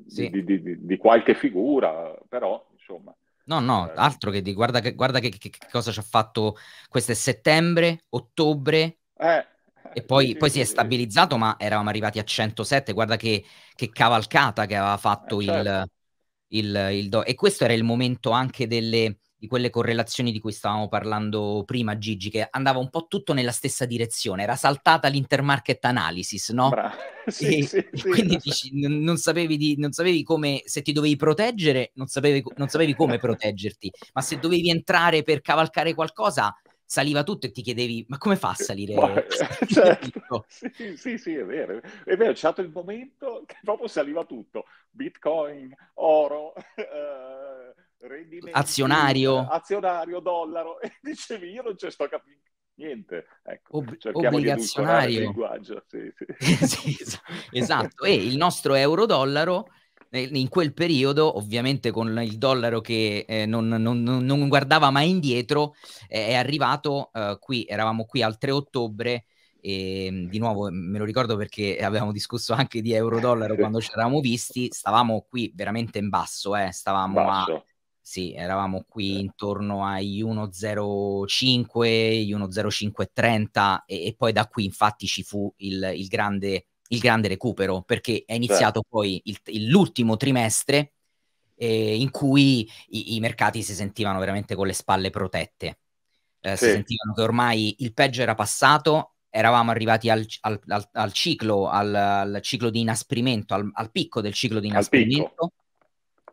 sì. di, di, di, di, qualche figura, però insomma. No, no, eh. altro che di guarda, che, guarda che, che, che, cosa ci ha fatto questo è settembre, ottobre. Eh, e poi, sì, poi sì, si è stabilizzato, ma eravamo arrivati a 107. Guarda che, cavalcata che aveva fatto eh, certo. il, il, il do- e questo era il momento anche delle, di quelle correlazioni di cui stavamo parlando prima, Gigi, che andava un po' tutto nella stessa direzione, era saltata l'intermarket analysis, no? sì, e, sì, e sì, quindi dici, non, sapevi di, non, sapevi come, se ti dovevi proteggere, non sapevi, non sapevi come proteggerti, ma se dovevi entrare per cavalcare qualcosa, saliva tutto e ti chiedevi ma come fa a salire Beh, certo. sì, sì, sì, è vero. È vero, c'è stato il momento che proprio saliva tutto. Bitcoin, oro, eh, rendimento azionario. azionario, dollaro, e dicevi io non ci sto capendo niente. Ecco, Ob- obbligazionario. il linguaggio. Sì, sì. sì, esatto, e il nostro euro-dollaro in quel periodo, ovviamente con il dollaro che eh, non, non, non, guardava mai indietro, eh, è arrivato eh, qui, eravamo qui al 3 ottobre, e mm, di nuovo mm, me lo ricordo perché avevamo discusso anche di euro-dollaro quando ci eravamo visti, stavamo qui veramente in basso, eh. stavamo basso. a sì, eravamo qui intorno ai 1.05, 1.05.30 e, e poi da qui infatti ci fu il, il, grande, il grande, recupero perché è iniziato Beh. poi l'ultimo trimestre eh, in cui i, i, mercati si sentivano veramente con le spalle protette, eh, sì. si sentivano che ormai il peggio era passato, eravamo arrivati al, al, al, al ciclo, al, ciclo di inasprimento, al, picco del ciclo di inasprimento,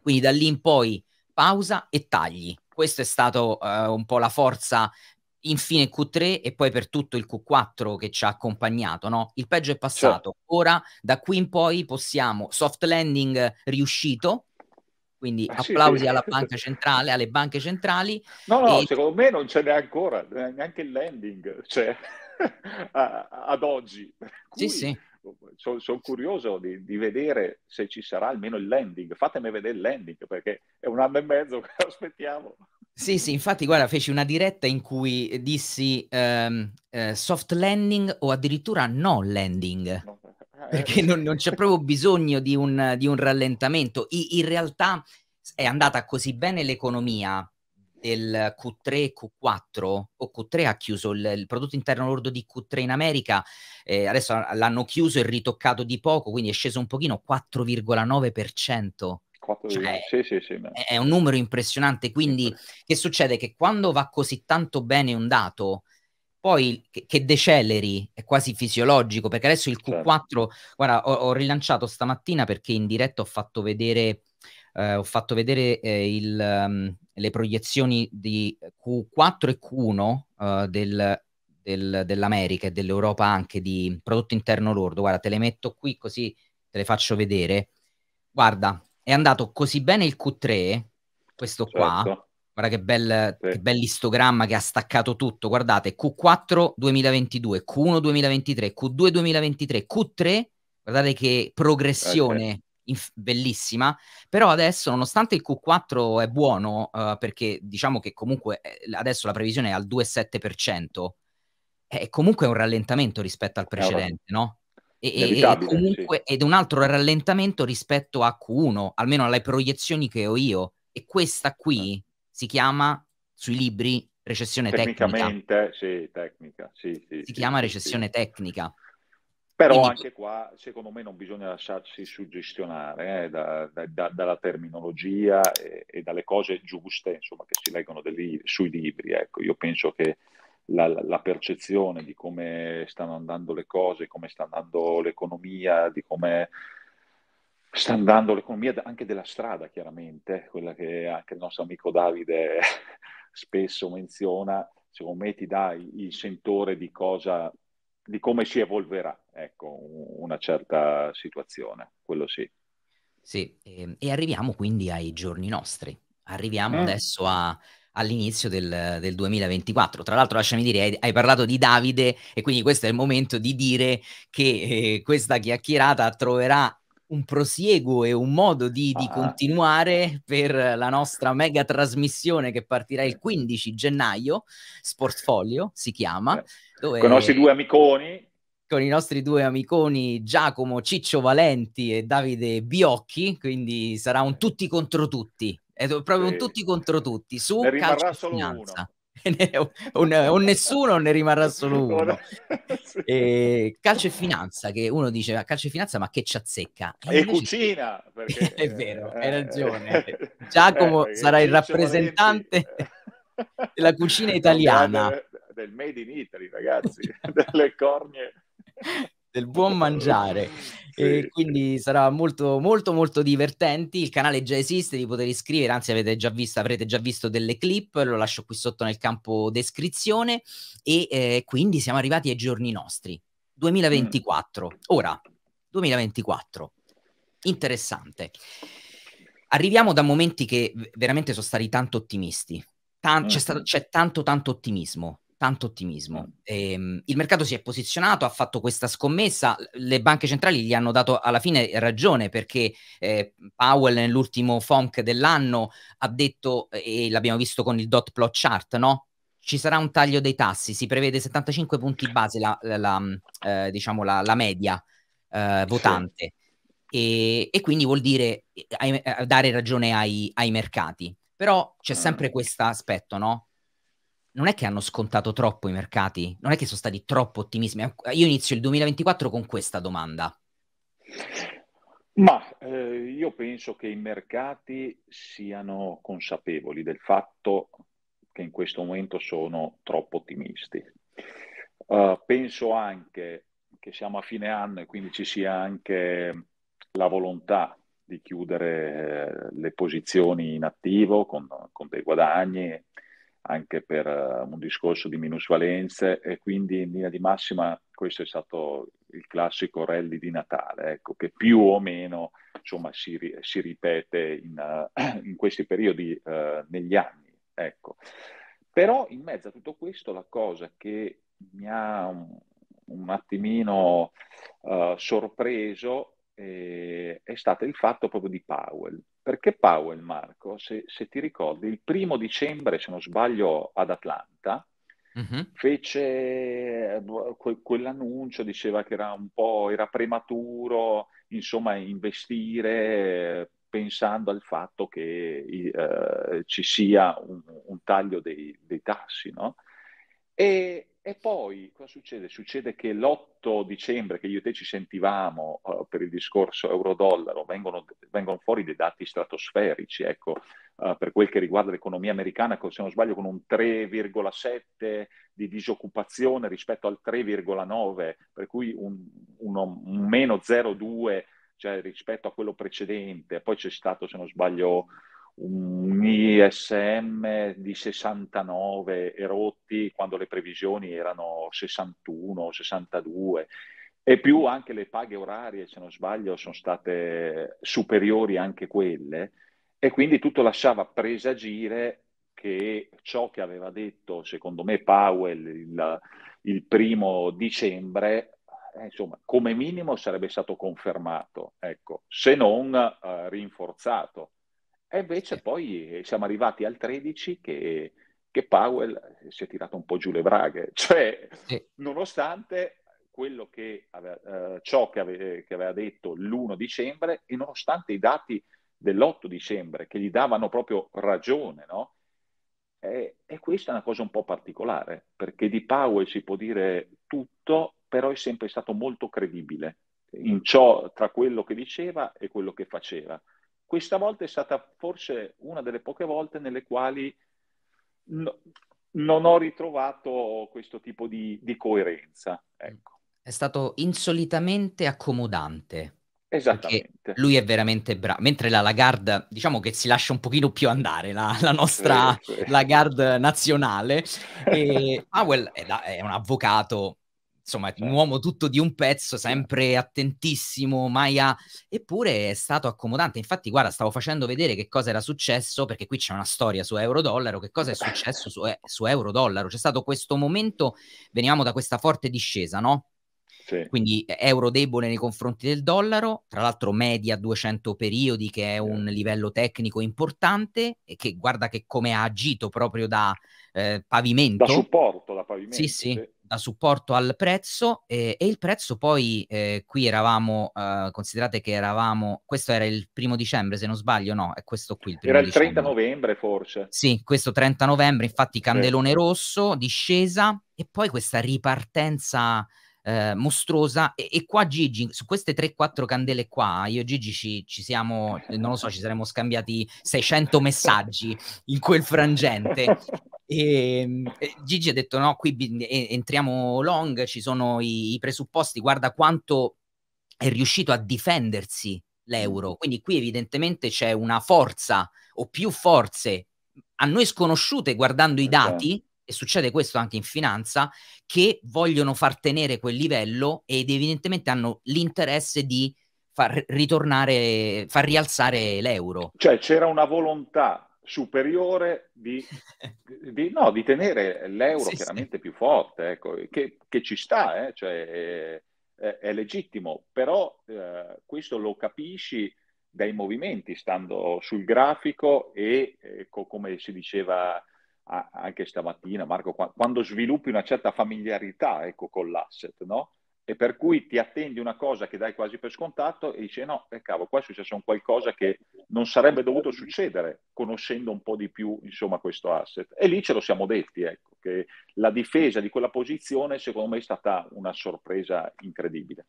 quindi da lì in poi pausa e tagli. Questo è stato uh, un po' la forza infine Q3 e poi per tutto il Q4 che ci ha accompagnato, no? Il peggio è passato. Certo. Ora da qui in poi possiamo soft landing riuscito, quindi ah, applausi sì, alla banca centrale, alle banche centrali. No, no, e... secondo me non ce n'è ancora, neanche il landing, cioè, ad oggi. Cui... Sì, sì sono son curioso di, di, vedere se ci sarà almeno il landing. Fatemi vedere il landing perché è un anno e mezzo che aspettiamo. Sì, sì, infatti, guarda, feci una diretta in cui dissi ehm, eh, soft landing o addirittura no landing. No. Eh. perché non, non, c'è proprio bisogno di un, di un rallentamento. I, in realtà è andata così bene l'economia del Q3, Q4 o Q3 ha chiuso il, il prodotto interno lordo di Q3 in America, eh, adesso l'hanno chiuso e ritoccato di poco, quindi è sceso un pochino 4,9%. Cioè, sì, sì, sì, è un numero impressionante, quindi che succede? Che quando va così tanto bene un dato, poi che deceleri è quasi fisiologico, perché adesso il Q4, certo. guarda, ho, ho rilanciato stamattina perché in diretta ho fatto vedere eh, ho fatto vedere eh, il, um, le proiezioni di Q4 e Q1 uh, eh, del, del, dell'America e dell'Europa anche di prodotto interno lordo. Guarda, te le metto qui così te le faccio vedere. Guarda, è andato così bene il Q3, questo certo. qua. Guarda che bel, sì. che bel istogramma che ha staccato tutto. Guardate, Q4 2022, Q1 2023, Q2 2023, Q3. Guardate che progressione. Okay eh, inf- bellissima, però adesso nonostante il Q4 è buono, uh, perché diciamo che comunque eh, adesso la previsione è al 2,7%, è comunque un rallentamento rispetto al precedente, eh, no? E, e, comunque, sì. ed un altro rallentamento rispetto a Q1, almeno alle proiezioni che ho io, e questa qui eh. si chiama sui libri recessione tecnica. Tecnicamente, sì, tecnica. Sì, sì, si chiama recessione tecnica. Però anche qua, secondo me, non bisogna lasciarsi suggestionare eh, da, da, da, dalla terminologia e, e, dalle cose giuste insomma, che si leggono libri, sui libri. Ecco. Io penso che la, la, percezione di come stanno andando le cose, come sta andando l'economia, di come sta andando l'economia anche della strada, chiaramente, quella che anche il nostro amico Davide spesso menziona, secondo me ti dà il sentore di cosa di come si evolverà ecco, una certa situazione, quello sì. Sì, e, ehm, e arriviamo quindi ai giorni nostri. Arriviamo mm. adesso a, all'inizio del, del, 2024. Tra l'altro, lasciami dire, hai, hai, parlato di Davide e quindi questo è il momento di dire che eh, questa chiacchierata troverà un prosieguo e un modo di, di ah. continuare per la nostra mega trasmissione che partirà il 15 gennaio, Sportfolio si chiama. Eh. Dove... Conosci due amiconi con i nostri due amiconi Giacomo Ciccio Valenti e Davide Biocchi, quindi sarà un eh. tutti contro tutti, è proprio sì. un tutti contro tutti su ne calcio solo finanza. Uno. o nessuno ne rimarrà solo uno. e calcio e finanza, che uno dice calcio e finanza, ma che ci azzecca? E, e cucina! Perché... è vero, hai eh, ragione. Eh, Giacomo eh, sarà il rappresentante della cucina italiana. del made in Italy, ragazzi, delle cornie del buon mangiare. E quindi sarà molto, molto, molto divertente Il canale già esiste, vi potete iscrivere, anzi avete già visto, avrete già visto delle clip, lo lascio qui sotto nel campo descrizione. E eh, quindi siamo arrivati ai giorni nostri, 2024. Mm. Ora, 2024, interessante. Arriviamo da momenti che veramente sono stati tanto ottimisti. Tan- mm. c'è, stato, c'è tanto, tanto ottimismo tanto ottimismo. Mm. E, ehm, il mercato si è posizionato, ha fatto questa scommessa, le banche centrali gli hanno dato alla fine ragione perché eh, Powell nell'ultimo FOMC dell'anno ha detto, e l'abbiamo visto con il dot plot chart, no? Ci sarà un taglio dei tassi, si prevede 75 punti base la, la, la mm, eh, diciamo la, la media eh, votante e, e, quindi vuol dire eh, eh, dare ragione ai, ai mercati. Però c'è mm. sempre questo aspetto, no? non è che hanno scontato troppo i mercati, non è che sono stati troppo ottimisti. Io inizio il 2024 con questa domanda. Ma eh, io penso che i mercati siano consapevoli del fatto che in questo momento sono troppo ottimisti. Uh, penso anche che siamo a fine anno e quindi ci sia anche la volontà di chiudere eh, le posizioni in attivo con, con dei guadagni anche per eh, un discorso di minusvalenze e quindi in linea di massima questo è stato il classico rally di Natale, ecco, che più o meno insomma, si, si, ripete in, uh, in questi periodi uh, negli anni. Ecco. Però in mezzo a tutto questo la cosa che mi ha un, un attimino uh, sorpreso eh, è stato il fatto proprio di Powell. Perché Powell, Marco, se, se ti ricordi, il primo dicembre, se non sbaglio, ad Atlanta, Mm-hmm. fece boh, que- quell'annuncio, diceva che era un po' era prematuro, insomma, investire pensando al fatto che eh, ci sia un, un taglio dei, dei tassi, no? E, e poi cosa succede? Succede che l'8 dicembre, che io e te ci sentivamo uh, per il discorso euro-dollaro, vengono, vengono fuori dei dati stratosferici, ecco, uh, per quel che riguarda l'economia americana, se non sbaglio, con un 3,7 di disoccupazione rispetto al 3,9, per cui un, uno, un meno 0,2 cioè, rispetto a quello precedente. Poi c'è stato, se non sbaglio, un ISM di 69 erotti quando le previsioni erano 61, 62 e più anche le paghe orarie, se non sbaglio, sono state superiori anche quelle e quindi tutto lasciava presagire che ciò che aveva detto, secondo me, Powell il, il primo dicembre, eh, insomma, come minimo sarebbe stato confermato, ecco, se non eh, rinforzato. E invece poi eh, siamo arrivati al 13 che, che, Powell eh, si è tirato un po' giù le braghe, cioè sì. nonostante quello che aveva, eh, ciò che, ave, eh, che aveva detto l'1 dicembre e nonostante i dati dell'8 dicembre che gli davano proprio ragione, no? E, e, questa è una cosa un po' particolare, perché di Powell si può dire tutto, però è sempre stato molto credibile in ciò tra quello che diceva e quello che faceva. Questa volta è stata forse una delle poche volte nelle quali no, non ho ritrovato questo tipo di, di coerenza. Ecco. È stato insolitamente accomodante. Esattamente. lui è veramente bravo, mentre la Lagarde diciamo che si lascia un pochino più andare, la, la nostra sì, sì. Lagarde nazionale. E Powell è, da, è un avvocato insomma, certo. un uomo tutto di un pezzo, sempre attentissimo, mai a... Eppure è stato accomodante. Infatti, guarda, stavo facendo vedere che cosa era successo, perché qui c'è una storia su euro-dollaro, che cosa è successo su, su euro-dollaro. C'è stato questo momento, veniamo da questa forte discesa, no? Sì. Quindi euro debole nei confronti del dollaro, tra l'altro media 200 periodi che è un livello tecnico importante e che guarda che come ha agito proprio da eh, pavimento. Da supporto, da pavimento. Sì, sì. sì a supporto al prezzo eh, e il prezzo poi eh, qui eravamo, eh, considerate che eravamo, questo era il primo dicembre se non sbaglio, no, è questo qui il primo Era il 30 dicembre. novembre forse. Sì, questo 30 novembre, infatti candelone sì. rosso, discesa e poi questa ripartenza eh, mostruosa e, e, qua Gigi, su queste 3-4 candele qua, io e Gigi ci, ci siamo, non lo so, ci saremmo scambiati 600 messaggi in quel frangente Ehm, e, Gigi ha detto no, qui entriamo long, ci sono i, i presupposti, guarda quanto è riuscito a difendersi l'euro. Mm. Quindi qui evidentemente c'è una forza o più forze a noi sconosciute guardando i eh, certo. dati, e succede questo anche in finanza, che vogliono far tenere quel livello ed evidentemente hanno l'interesse di far ritornare, far rialzare l'euro. Cioè c'era una volontà superiore di, di, no, di tenere l'euro sì, chiaramente sì. più forte, ecco, che, che, ci sta, eh, cioè, è, è, legittimo, però eh, questo lo capisci dai movimenti, stando sul grafico e ecco, come si diceva anche stamattina, Marco, quando sviluppi una certa familiarità ecco, con l'asset, no? e per cui ti attendi una cosa che dai quasi per scontato e dici eh no, eh, cavolo, qua è successo un qualcosa che non sarebbe dovuto succedere conoscendo un po' di più insomma, questo asset. E lì ce lo siamo detti, ecco, che la difesa di quella posizione secondo me è stata una sorpresa incredibile.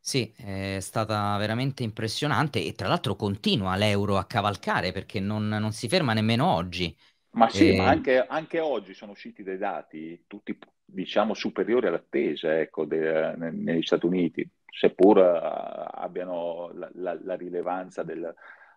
Sì, è stata veramente impressionante e tra l'altro continua l'euro a cavalcare perché non, non si ferma nemmeno oggi. Ma sì, e... ma eh, anche, anche, oggi sono usciti dei dati, tutti diciamo superiori all'attesa ecco, de, negli Stati Uniti, seppur uh, abbiano la, la, la rilevanza del,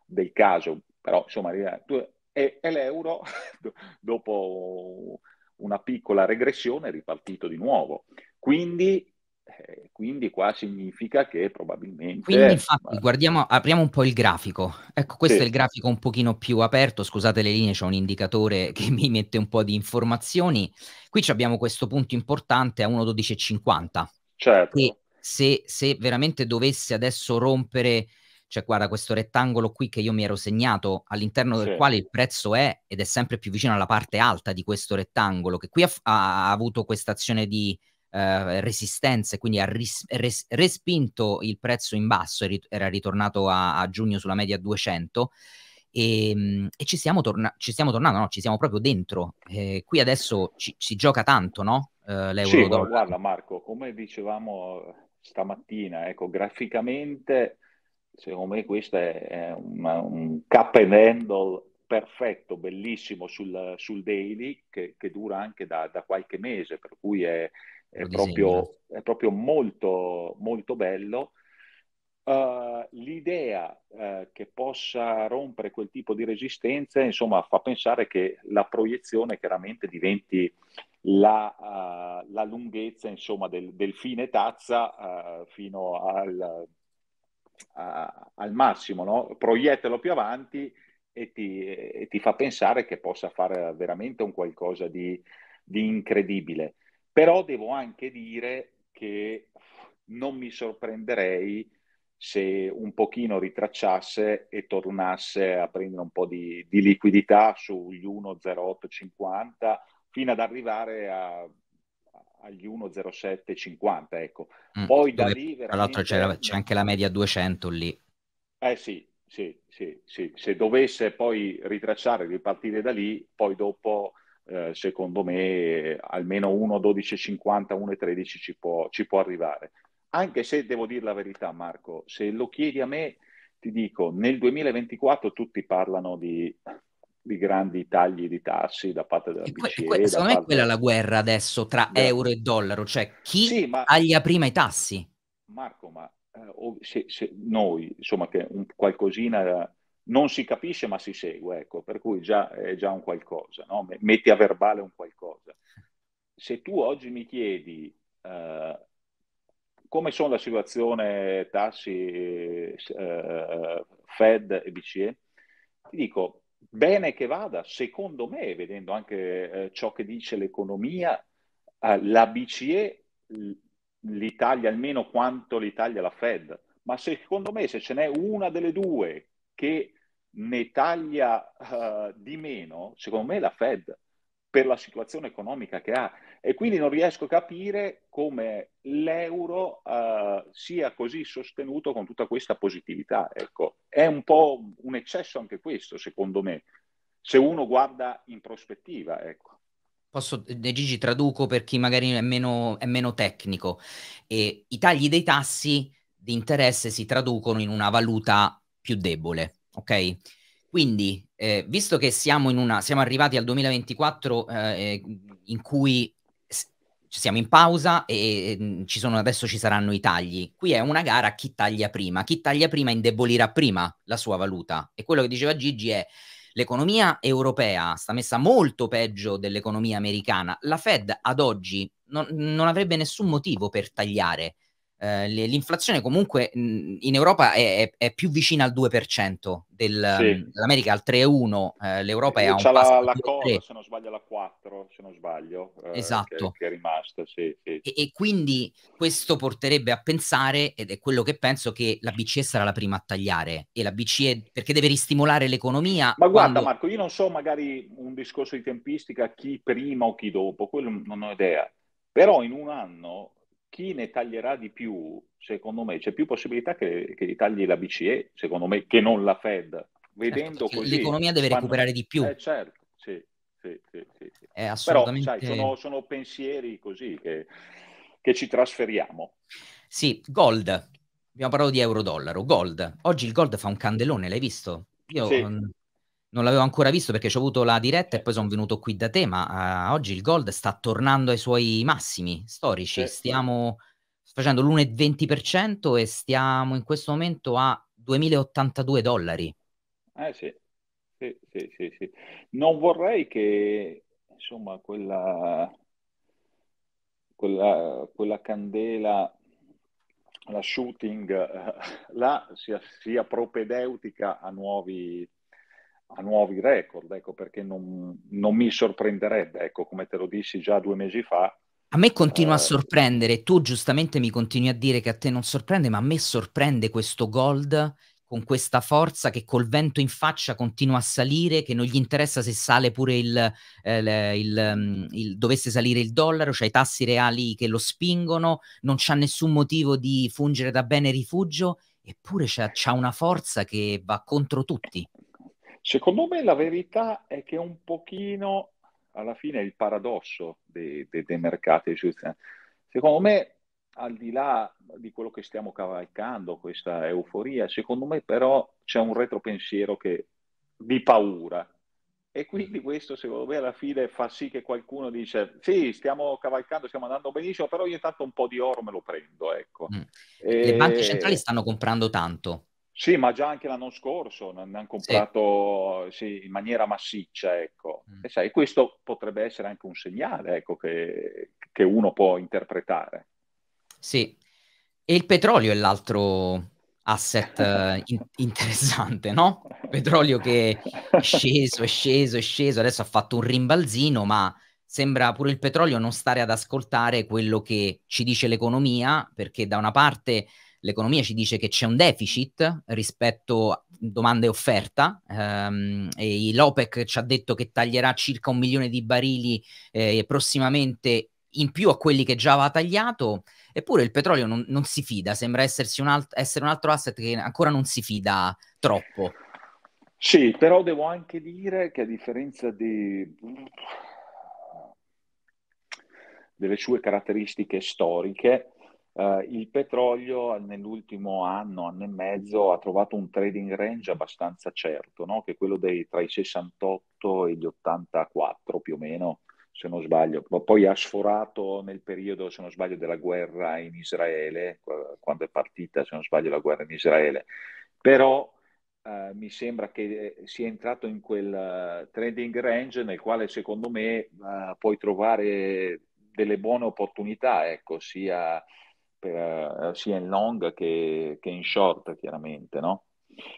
del, caso. Però insomma, e, e l'euro dopo una piccola regressione è ripartito di nuovo. Quindi eh, quindi qua significa che probabilmente... Quindi infatti guardiamo, apriamo un po' il grafico. Ecco, questo sì. è il grafico un pochino più aperto, scusate le linee, c'è un indicatore che mi mette un po' di informazioni. Qui abbiamo questo punto importante a 1.12.50. Certo. Che se, se veramente dovesse adesso rompere cioè guarda questo rettangolo qui che io mi ero segnato all'interno del sì. quale il prezzo è ed è sempre più vicino alla parte alta di questo rettangolo che qui ha, ha avuto questa azione di eh, resistenze, quindi ha ris- res- respinto il prezzo in basso, rit- era ritornato a-, a giugno sulla media 200. E, ehm, e, ci, stiamo torna- ci stiamo tornando, no? ci siamo proprio dentro. Eh, qui adesso ci- si gioca tanto, no? Eh, l'euro sì, dollaro. guarda Marco, come dicevamo eh, stamattina, ecco, graficamente secondo me questo è, è un, un cap and handle perfetto, bellissimo sul, sul daily che, che, dura anche da, da qualche mese, per cui è, è, proprio, è proprio, molto, molto bello. Uh, l'idea uh, che possa rompere quel tipo di resistenza, insomma, fa pensare che la proiezione chiaramente diventi la, uh, la lunghezza insomma, del, del fine tazza fino al, al massimo, no? proiettalo più avanti e ti, e ti, fa pensare che possa fare veramente un qualcosa di, di incredibile. Però devo anche dire che non mi sorprenderei se un pochino ritracciasse e tornasse a prendere un po' di, di liquidità sugli 1,0850 fino ad arrivare a agli 1,0750. Ecco. Mm, Poi da lì veramente... Tra l'altro c'è, c'è anche la media 200 lì. Eh sì, sì, sì, sì. Se dovesse poi ritracciare, ripartire da lì, poi dopo eh, secondo me almeno 1,12,50, 1,13 ci può, ci può arrivare. Anche se devo dire la verità, Marco, se lo chiedi a me, ti dico, nel 2024 tutti parlano di di grandi tagli di tassi da parte della BCE. Que- que- secondo me parte... quella la guerra adesso tra yeah. euro e dollaro, cioè chi sì, ma... taglia prima i tassi? Marco, ma eh, se, se noi, insomma, che un, qualcosina non si capisce ma si segue, ecco, per cui già, è già un qualcosa, no? metti a verbale un qualcosa. Se tu oggi mi chiedi eh, come sono la situazione tassi, eh, Fed e BCE, ti dico bene che vada, secondo me, vedendo anche eh, ciò che dice l'economia, eh, la BCE l'Italia almeno quanto l'Italia la Fed, ma secondo me se ce n'è una delle due che ne taglia uh, di meno, secondo me, la Fed per la situazione economica che ha. E quindi non riesco a capire come l'euro uh, sia così sostenuto con tutta questa positività. Ecco, è un po' un eccesso anche questo, secondo me, se uno guarda in prospettiva. Ecco. Posso, eh, Gigi, traduco per chi magari è meno, è meno tecnico. E I tagli dei tassi di interesse si traducono in una valuta più debole, ok? Quindi, eh, visto che siamo, in una, siamo arrivati al 2024 eh, eh, in cui siamo in pausa e mm, ci sono, adesso ci saranno i tagli. Qui è una gara chi taglia prima. Chi taglia prima indebolirà prima la sua valuta. E quello che diceva Gigi è l'economia europea sta messa molto peggio dell'economia americana. La Fed ad oggi non, non avrebbe nessun motivo per tagliare eh, l'inflazione comunque in Europa è, è, è, più vicina al 2% del, sì. dell'America al 3,1 eh, l'Europa è a un c'è la, la cosa, se non sbaglio la 4 se non sbaglio eh, esatto che, che, è rimasta sì, sì. E, e, quindi questo porterebbe a pensare ed è quello che penso che la BCE sarà la prima a tagliare e la BCE perché deve ristimolare l'economia ma guarda Marco io non so magari un discorso di tempistica chi prima o chi dopo quello non ho idea però in un anno chi ne taglierà di più, secondo me, c'è più possibilità che, che gli tagli la BCE, secondo me, che non la Fed. Certo, Vedendo certo, così, l'economia deve quando... recuperare di più. Eh, certo, sì, sì, sì, sì, sì. È assolutamente... Però, sai, sono, sono, pensieri così che, che ci trasferiamo. Sì, gold. Abbiamo parlato di euro-dollaro. Gold. Oggi il gold fa un candelone, l'hai visto? Io sì. Mm, non l'avevo ancora visto perché ci ho avuto la diretta e poi sono venuto qui da te, ma uh, oggi il Gold sta tornando ai suoi massimi storici. Eh. Stiamo facendo l'1,20% e stiamo in questo momento a 2082 dollari. Eh sì. Sì, sì, sì, sì. Non vorrei che insomma quella, quella, quella candela, la shooting, eh, là sia, sia propedeutica a nuovi a nuovi record, ecco perché non, non mi sorprenderebbe, ecco come te lo dissi già due mesi fa, a me continua a eh. sorprendere, tu giustamente mi continui a dire che a te non sorprende, ma a me sorprende questo gold con questa forza che col vento in faccia continua a salire, che non gli interessa se sale pure il, eh, il, mm, il dovesse salire il dollaro, c'è cioè i tassi reali che lo spingono, non c'ha nessun motivo di fungere da bene rifugio, eppure c'ha, c'ha una forza che va contro tutti. Secondo me la verità è che un pochino alla fine il paradosso dei, dei, dei mercati. Cioè, secondo me, al di là di quello che stiamo cavalcando, questa euforia, secondo me però c'è un retropensiero che, di paura. E quindi mm-hmm. questo secondo me alla fine fa sì che qualcuno dice sì, stiamo cavalcando, stiamo andando benissimo, però io tanto un po' di oro me lo prendo. Ecco. Mm. E... Le banche centrali stanno comprando tanto, sì, ma già anche l'anno scorso ne hanno comprato sì. Sì, in maniera massiccia, ecco. Mm. E sai, questo potrebbe essere anche un segnale, ecco, che, che, uno può interpretare. Sì, e il petrolio è l'altro asset eh, in- interessante, no? Il petrolio che è sceso, è sceso, è sceso, adesso ha fatto un rimbalzino, ma sembra pure il petrolio non stare ad ascoltare quello che ci dice l'economia, perché da una parte l'economia ci dice che c'è un deficit rispetto a domanda e offerta, ehm, e l'OPEC ci ha detto che taglierà circa un milione di barili eh, prossimamente in più a quelli che già aveva tagliato, eppure il petrolio non, non si fida, sembra essersi un alt- essere un altro asset che ancora non si fida troppo. Sì, però devo anche dire che a differenza di... delle sue caratteristiche storiche, Uh, il petrolio nell'ultimo anno, anno e mezzo, ha trovato un trading range abbastanza certo, no? che è quello dei, tra i 68 e gli 84 più o meno, se non sbaglio. Poi ha sforato nel periodo, se non sbaglio, della guerra in Israele, quando è partita, se non sbaglio, la guerra in Israele. Però Uh, mi sembra che eh, sia entrato in quel uh, trading range nel quale secondo me uh, puoi trovare delle buone opportunità, ecco, sia per, eh, sia in long che, che in short, chiaramente, no?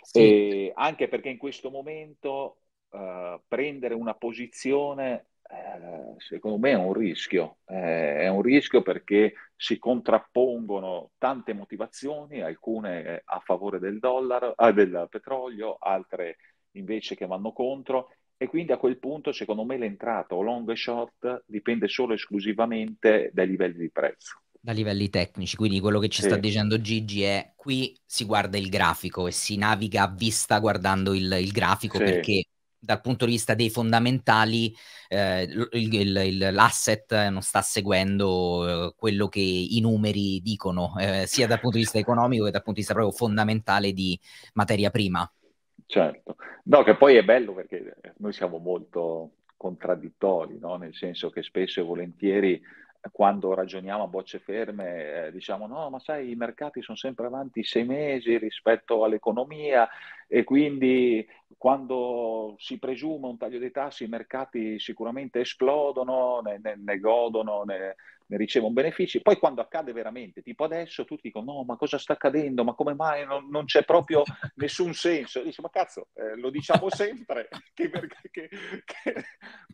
Sì. anche perché in questo momento uh, prendere una posizione uh, secondo me è un rischio, uh, è un rischio perché si contrappongono tante motivazioni, alcune a favore del dollaro, ah, del petrolio, altre invece che vanno contro e quindi a quel punto secondo me l'entrata o long e short dipende solo e esclusivamente dai livelli di prezzo da livelli tecnici, quindi quello che ci sì. sta dicendo Gigi è qui si guarda il grafico e si naviga a vista guardando il, il grafico sì. perché dal punto di vista dei fondamentali eh, l'asset non sta seguendo eh, quello che i numeri dicono, eh, sia dal punto di vista economico che dal punto di vista proprio fondamentale di materia prima. Certo, no, che poi è bello perché noi siamo molto contraddittori, no? nel senso che spesso e volentieri quando ragioniamo a bocce ferme eh, diciamo no, ma sai, i mercati sono sempre avanti sei mesi rispetto all'economia e quindi quando si presume un taglio dei tassi i mercati sicuramente esplodono, ne, ne, ne godono, ne, ne ricevono benefici, poi quando accade veramente, tipo adesso, tutti dicono no, ma cosa sta accadendo, ma come mai non, non c'è proprio nessun senso? Dice, ma cazzo, eh, lo diciamo sempre, che, che, che,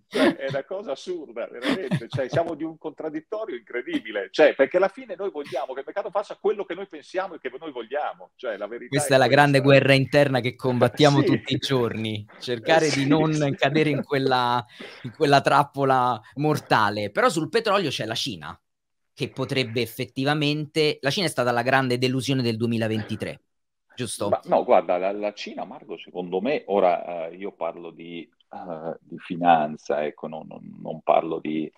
cioè, è una cosa assurda, veramente, cioè, siamo di un contraddittorio incredibile, cioè, perché alla fine noi vogliamo che il mercato faccia quello che noi pensiamo e che noi vogliamo, cioè, la verità Questa è, è la questa. grande guerra interna che combattiamo sì. tutti i giorni, cercare eh, sì, di non sì. cadere in quella, in quella trappola mortale, però sul petrolio c'è la Cina, che potrebbe effettivamente... La Cina è stata la grande delusione del 2023, giusto? Ma, no, guarda, la, la, Cina, Marco, secondo me, ora uh, io parlo di, uh, di finanza, ecco, non, non, non parlo di...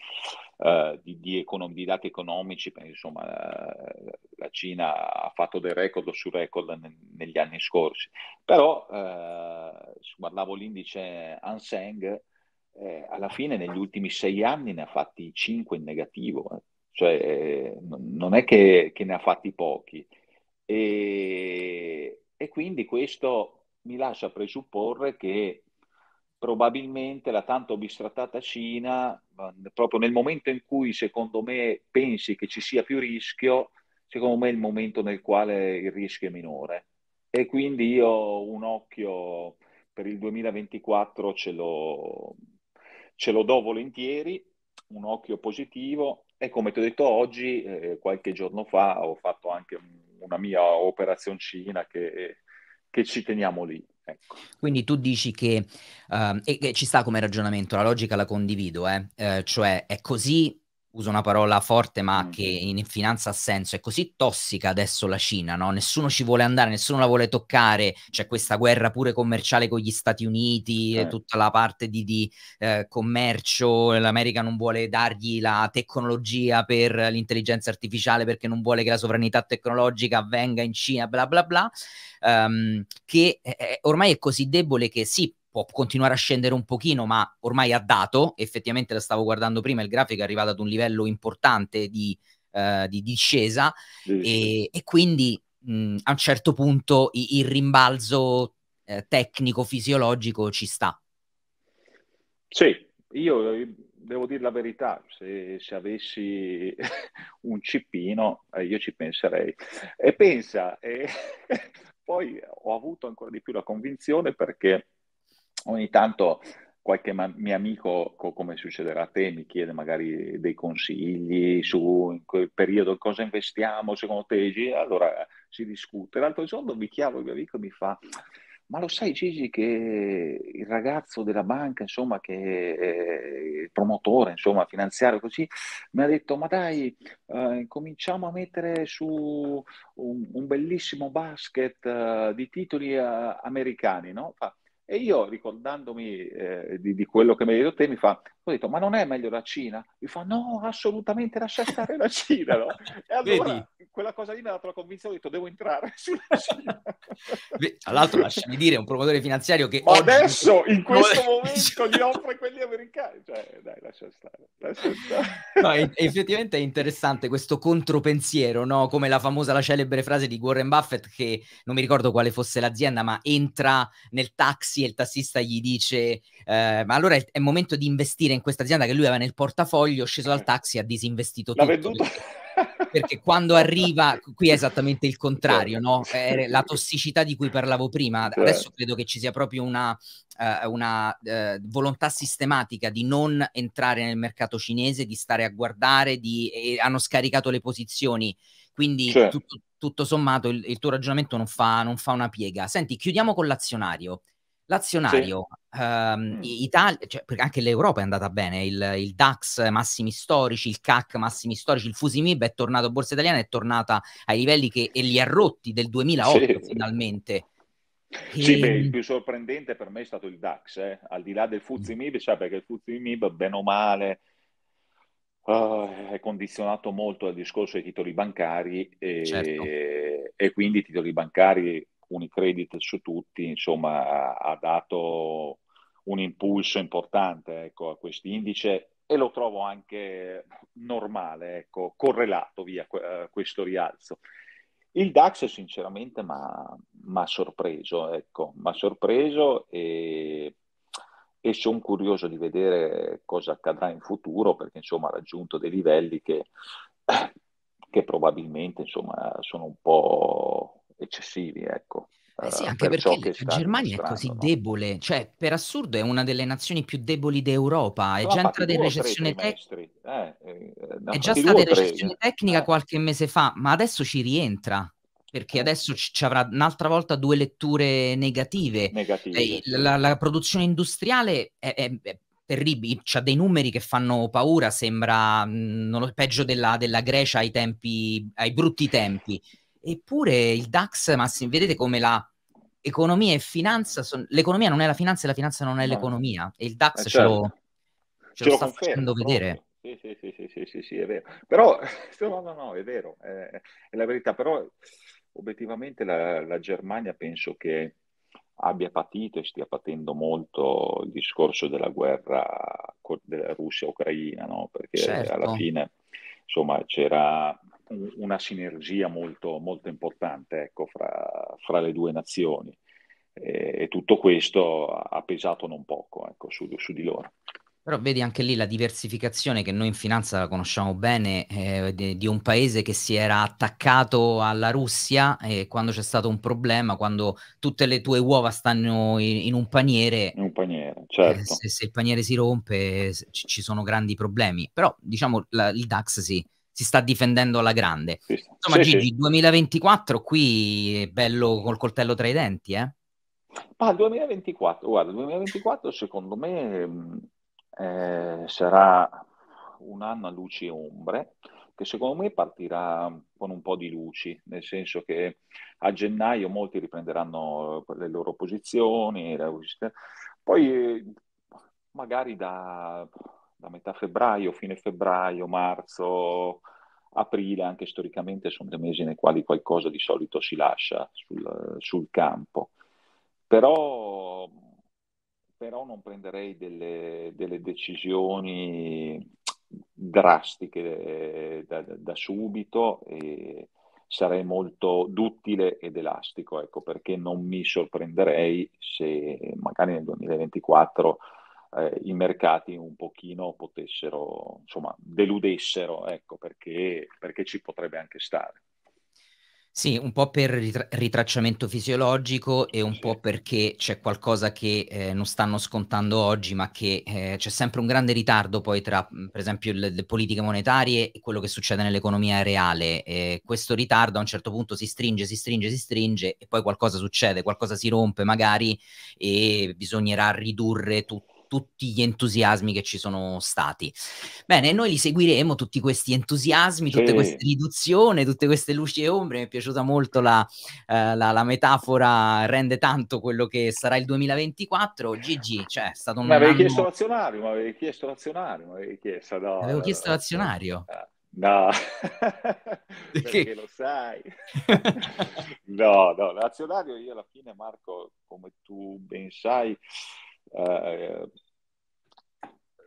Uh, di, di, econom- di, dati economici, perché insomma uh, la Cina ha fatto del record su record ne- negli anni scorsi, però uh, guardavo l'indice Anseng, eh, alla fine negli ultimi sei anni ne ha fatti cinque in negativo, eh cioè non è che, che ne ha fatti pochi. E, e quindi questo mi lascia presupporre che probabilmente la tanto bistrattata Cina, proprio nel momento in cui secondo me pensi che ci sia più rischio, secondo me è il momento nel quale il rischio è minore. E quindi io un occhio per il 2024 ce lo, ce lo do volentieri, un occhio positivo, e come ti ho detto oggi, eh, qualche giorno fa, ho fatto anche una mia operazioncina che, che ci teniamo lì. Ecco. Quindi tu dici che, uh, e, che ci sta come ragionamento, la logica la condivido, eh? Eh, cioè è così uso una parola forte ma mm. che in finanza ha senso, è così tossica adesso la Cina, no? nessuno ci vuole andare, nessuno la vuole toccare, c'è questa guerra pure commerciale con gli Stati Uniti, eh. tutta la parte di, di eh, commercio, l'America non vuole dargli la tecnologia per l'intelligenza artificiale perché non vuole che la sovranità tecnologica avvenga in Cina, bla bla bla, um, che eh, eh, ormai è così debole che sì, può continuare a scendere un pochino, ma ormai ha dato, effettivamente la stavo guardando prima, il grafico è arrivato ad un livello importante di, uh, di discesa sì. e, e, quindi mh, a un certo punto i, il rimbalzo eh, tecnico, fisiologico ci sta. Sì, io eh, devo dire la verità, se, se avessi un cippino eh, io ci penserei. E pensa, eh, poi ho avuto ancora di più la convinzione perché ogni tanto qualche ma- mio amico, co- come succederà a te, mi chiede magari dei consigli su in quel periodo cosa investiamo secondo te, Gigi? allora eh, si discute. L'altro giorno mi chiamo il mio amico e mi fa, ma lo sai Gigi che il ragazzo della banca, insomma, che è il promotore, insomma, finanziario così, mi ha detto, ma dai, eh, cominciamo a mettere su un, un bellissimo basket eh, di titoli eh, americani, no? Fa, e io ricordandomi eh, di, di, quello che mi hai detto te mi fa, ho detto, ma non è meglio la Cina? Mi fa, no, assolutamente, lascia stare la Cina. No? E allora Vedi? quella cosa lì mi ha dato la convinzione, ho detto, devo entrare sulla Cina. Beh, tra l'altro, lasciami dire, un promotore finanziario che... Ma adesso, in questo momento, gli offre quelli americani. Cioè, dai, lascia stare. Lascia stare. No, è, effettivamente è interessante questo contropensiero, no? come la famosa, la celebre frase di Warren Buffett, che non mi ricordo quale fosse l'azienda, ma entra nel taxi e il tassista gli dice, eh, ma allora è, è momento di investire in questa azienda che lui aveva nel portafoglio, sceso dal eh. taxi ha disinvestito L'ha tutto. Perché, perché quando arriva, qui è esattamente il contrario, certo. no? Eh, la tossicità di cui parlavo prima, certo. adesso credo che ci sia proprio una, eh, una eh, volontà sistematica di non entrare nel mercato cinese, di stare a guardare, di, eh, hanno scaricato le posizioni, quindi cioè. tutto, tutto, sommato il, il tuo ragionamento non fa, non fa una piega. Senti, chiudiamo con l'azionario. L'azionario, sì. ehm, mm. Italia, cioè, perché anche l'Europa è andata bene, il, il, DAX massimi storici, il CAC massimi storici, il Fusimib è tornato, Borsa Italiana è tornata ai livelli che e li ha rotti del 2008 sì. finalmente. Sì, beh, ehm il più sorprendente per me è stato il DAX, eh. al di là del Fusimib, mm. cioè perché il Fusimib, bene o male, Uh, è condizionato molto dal discorso dei titoli bancari e, certo. e, e, quindi i titoli bancari credit su tutti, insomma, ha dato un impulso importante ecco, a questo indice e lo trovo anche normale, ecco, correlato via eh, questo rialzo. Il DAX sinceramente mi ha sorpreso, ecco, mi ha sorpreso e, e sono curioso di vedere cosa accadrà in futuro perché insomma ha raggiunto dei livelli che, che probabilmente insomma, sono un po' eccessivi, ecco. Eh sì, eh, anche per perché la Germania è così no? debole, cioè per assurdo è una delle nazioni più deboli d'Europa, è no, già entrata in recessione tecnica, eh, eh, no, è già stata in recessione eh, tecnica eh. qualche mese fa, ma adesso ci rientra perché adesso ci avrà un'altra volta due letture negative. negative eh, sì. la, la, produzione industriale è, è, è terribile, ha dei numeri che fanno paura, sembra mh, mm, peggio della, della Grecia ai, tempi, ai brutti tempi. Eppure il DAX, ma vedete come la economia e finanza, sono... l'economia non è la finanza e la finanza non è l'economia, e il DAX eh, ce lo, certo. ce lo sta facendo vedere. Sì, sì, sì, sì, è vero. Però, no, no, no, è vero, è, la verità, però obiettivamente la, Germania penso che abbia patito e stia patendo molto il discorso della guerra della Russia-Ucraina, no? perché alla certo. fine insomma c'era una sinergia molto, molto importante ecco, fra, fra, le due nazioni e, tutto questo ha pesato non poco ecco, su, su di loro. Però vedi anche lì la diversificazione che noi in finanza la conosciamo bene eh, di, di, un paese che si era attaccato alla Russia e quando c'è stato un problema, quando tutte le tue uova stanno in, in un paniere. In un paniere, certo. Eh, se, se, il paniere si rompe ci, ci sono grandi problemi. Però diciamo la, il DAX si, si sta difendendo alla grande. Insomma, sì, Gigi, sì. 2024 qui è bello col coltello tra i denti, eh? Ma 2024, guarda, 2024 secondo me mm, eh, sarà un anno a luci e ombre, che secondo me partirà con un po' di luci, nel senso che a gennaio molti riprenderanno le loro posizioni, poi magari da da metà febbraio, fine febbraio, marzo, aprile, anche storicamente sono dei mesi nei quali qualcosa di solito si lascia sul, sul campo. Però, però, non prenderei delle, delle decisioni drastiche eh, da, da, subito e sarei molto duttile ed elastico, ecco, perché non mi sorprenderei se magari nel 2024 eh, i mercati un pochino potessero, insomma, deludessero, ecco, perché, perché ci potrebbe anche stare. Sì, un po' per ritracciamento fisiologico e un sì. po' perché c'è qualcosa che eh, non stanno scontando oggi, ma che eh, c'è sempre un grande ritardo poi tra, per esempio, le, le, politiche monetarie e quello che succede nell'economia reale. Eh, questo ritardo a un certo punto si stringe, si stringe, si stringe e poi qualcosa succede, qualcosa si rompe magari e bisognerà ridurre tutto tutti gli entusiasmi che ci sono stati. Bene, noi li seguiremo tutti questi entusiasmi, tutte sì. queste riduzioni, tutte queste luci e ombre. Mi è piaciuta molto la, eh, la, la, metafora, rende tanto quello che sarà il 2024. Gigi, cioè, è stato un. Ma avevi anno... chiesto l'azionario, ma avevi chiesto l'azionario, ma avevi chiesto, no. Avevo chiesto l'azionario. Ah, no, perché lo sai. no, no, l'azionario io alla fine, Marco, come tu ben sai, eh,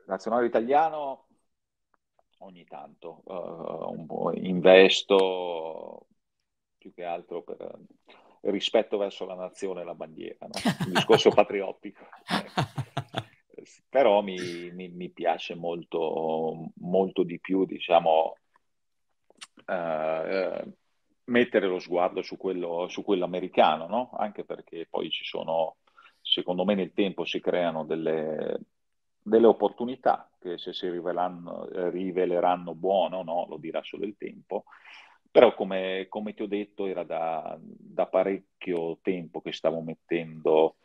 Nazionale italiano ogni tanto, uh, un po' investo più che altro per eh, rispetto verso la nazione e la bandiera, no? un discorso patriottico. Però mi, mi, mi, piace molto, molto di più, diciamo, uh, mettere lo sguardo su quello, su quello americano, no? anche perché poi ci sono, secondo me nel tempo si creano delle, delle opportunità che se si riveleranno buone o no, lo dirà solo il tempo, però come, come ti ho detto era da, da, parecchio tempo che stavo mettendo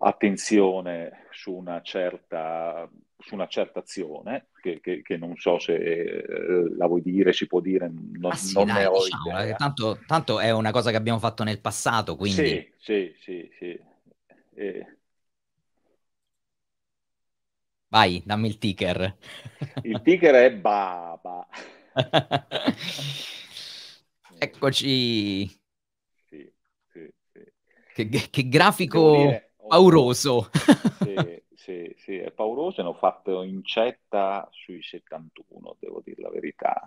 attenzione su una certa, su una certa azione, che, che, che, non so se eh, la vuoi dire, si può dire, non, ah, sì, non dai, ne ho diciamo, idea. Eh, tanto, tanto, è una cosa che abbiamo fatto nel passato, quindi... Sì, sì, sì, sì. E Vai, dammi il ticker. Il ticker è Baba. Eccoci. Sì, sì, sì. Che, che, grafico dire, pauroso. sì, sì, sì, è pauroso e ne ho fatto incetta sui 71, devo dire la verità,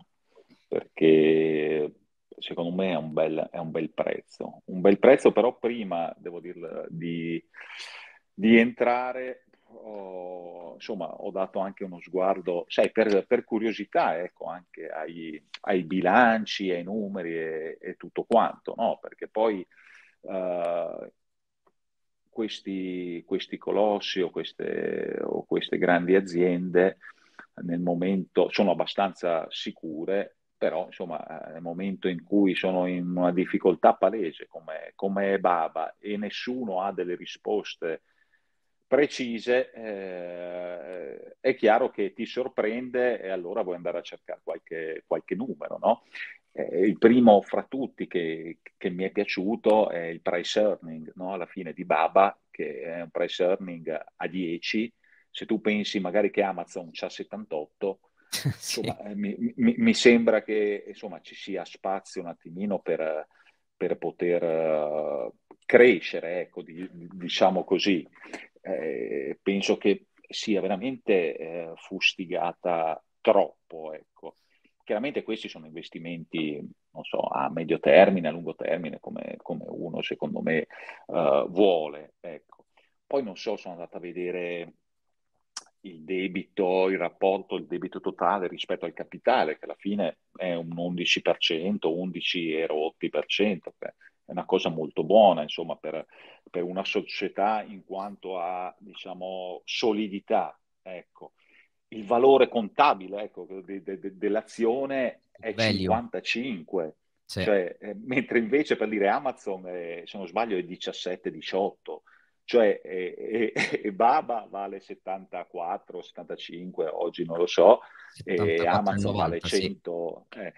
perché secondo me è un bel, è un bel prezzo. Un bel prezzo però prima, devo dire, di, di entrare ho, insomma, ho dato anche uno sguardo, sai, per, per curiosità, ecco, anche ai, ai, bilanci, ai numeri e, e tutto quanto, no? Perché poi eh, questi, questi, colossi o queste, o queste grandi aziende nel momento sono abbastanza sicure però insomma nel momento in cui sono in una difficoltà palese come, come Baba e nessuno ha delle risposte precise, eh, è chiaro che ti sorprende e allora vuoi andare a cercare qualche, qualche numero. No? Eh, il primo fra tutti che, che, mi è piaciuto è il price earning, no? alla fine di Baba, che è un price earning a 10. Se tu pensi magari che Amazon ha 78, insomma, sì. Eh, mi, mi, mi, sembra che insomma, ci sia spazio un attimino per, per poter uh, crescere, ecco, di, diciamo così. Eh, penso che sia veramente eh, fustigata troppo. Ecco. Chiaramente questi sono investimenti so, a medio termine, a lungo termine, come, come uno secondo me eh, vuole. Ecco. Poi non so, sono andata a vedere il debito, il rapporto, il debito totale rispetto al capitale, che alla fine è un 11%, 11 e rotti per cento, è una cosa molto buona insomma, per, per, una società in quanto a diciamo, solidità. Ecco. Il valore contabile ecco, de, de, de, dell'azione è Value. 55, sì. cioè, eh, mentre invece per dire Amazon, è, eh, se non sbaglio, è 17-18 cioè e, eh, e, e, Baba vale 74, 75, oggi non lo so, 74, e Amazon 90, vale 100. Sì. Eh,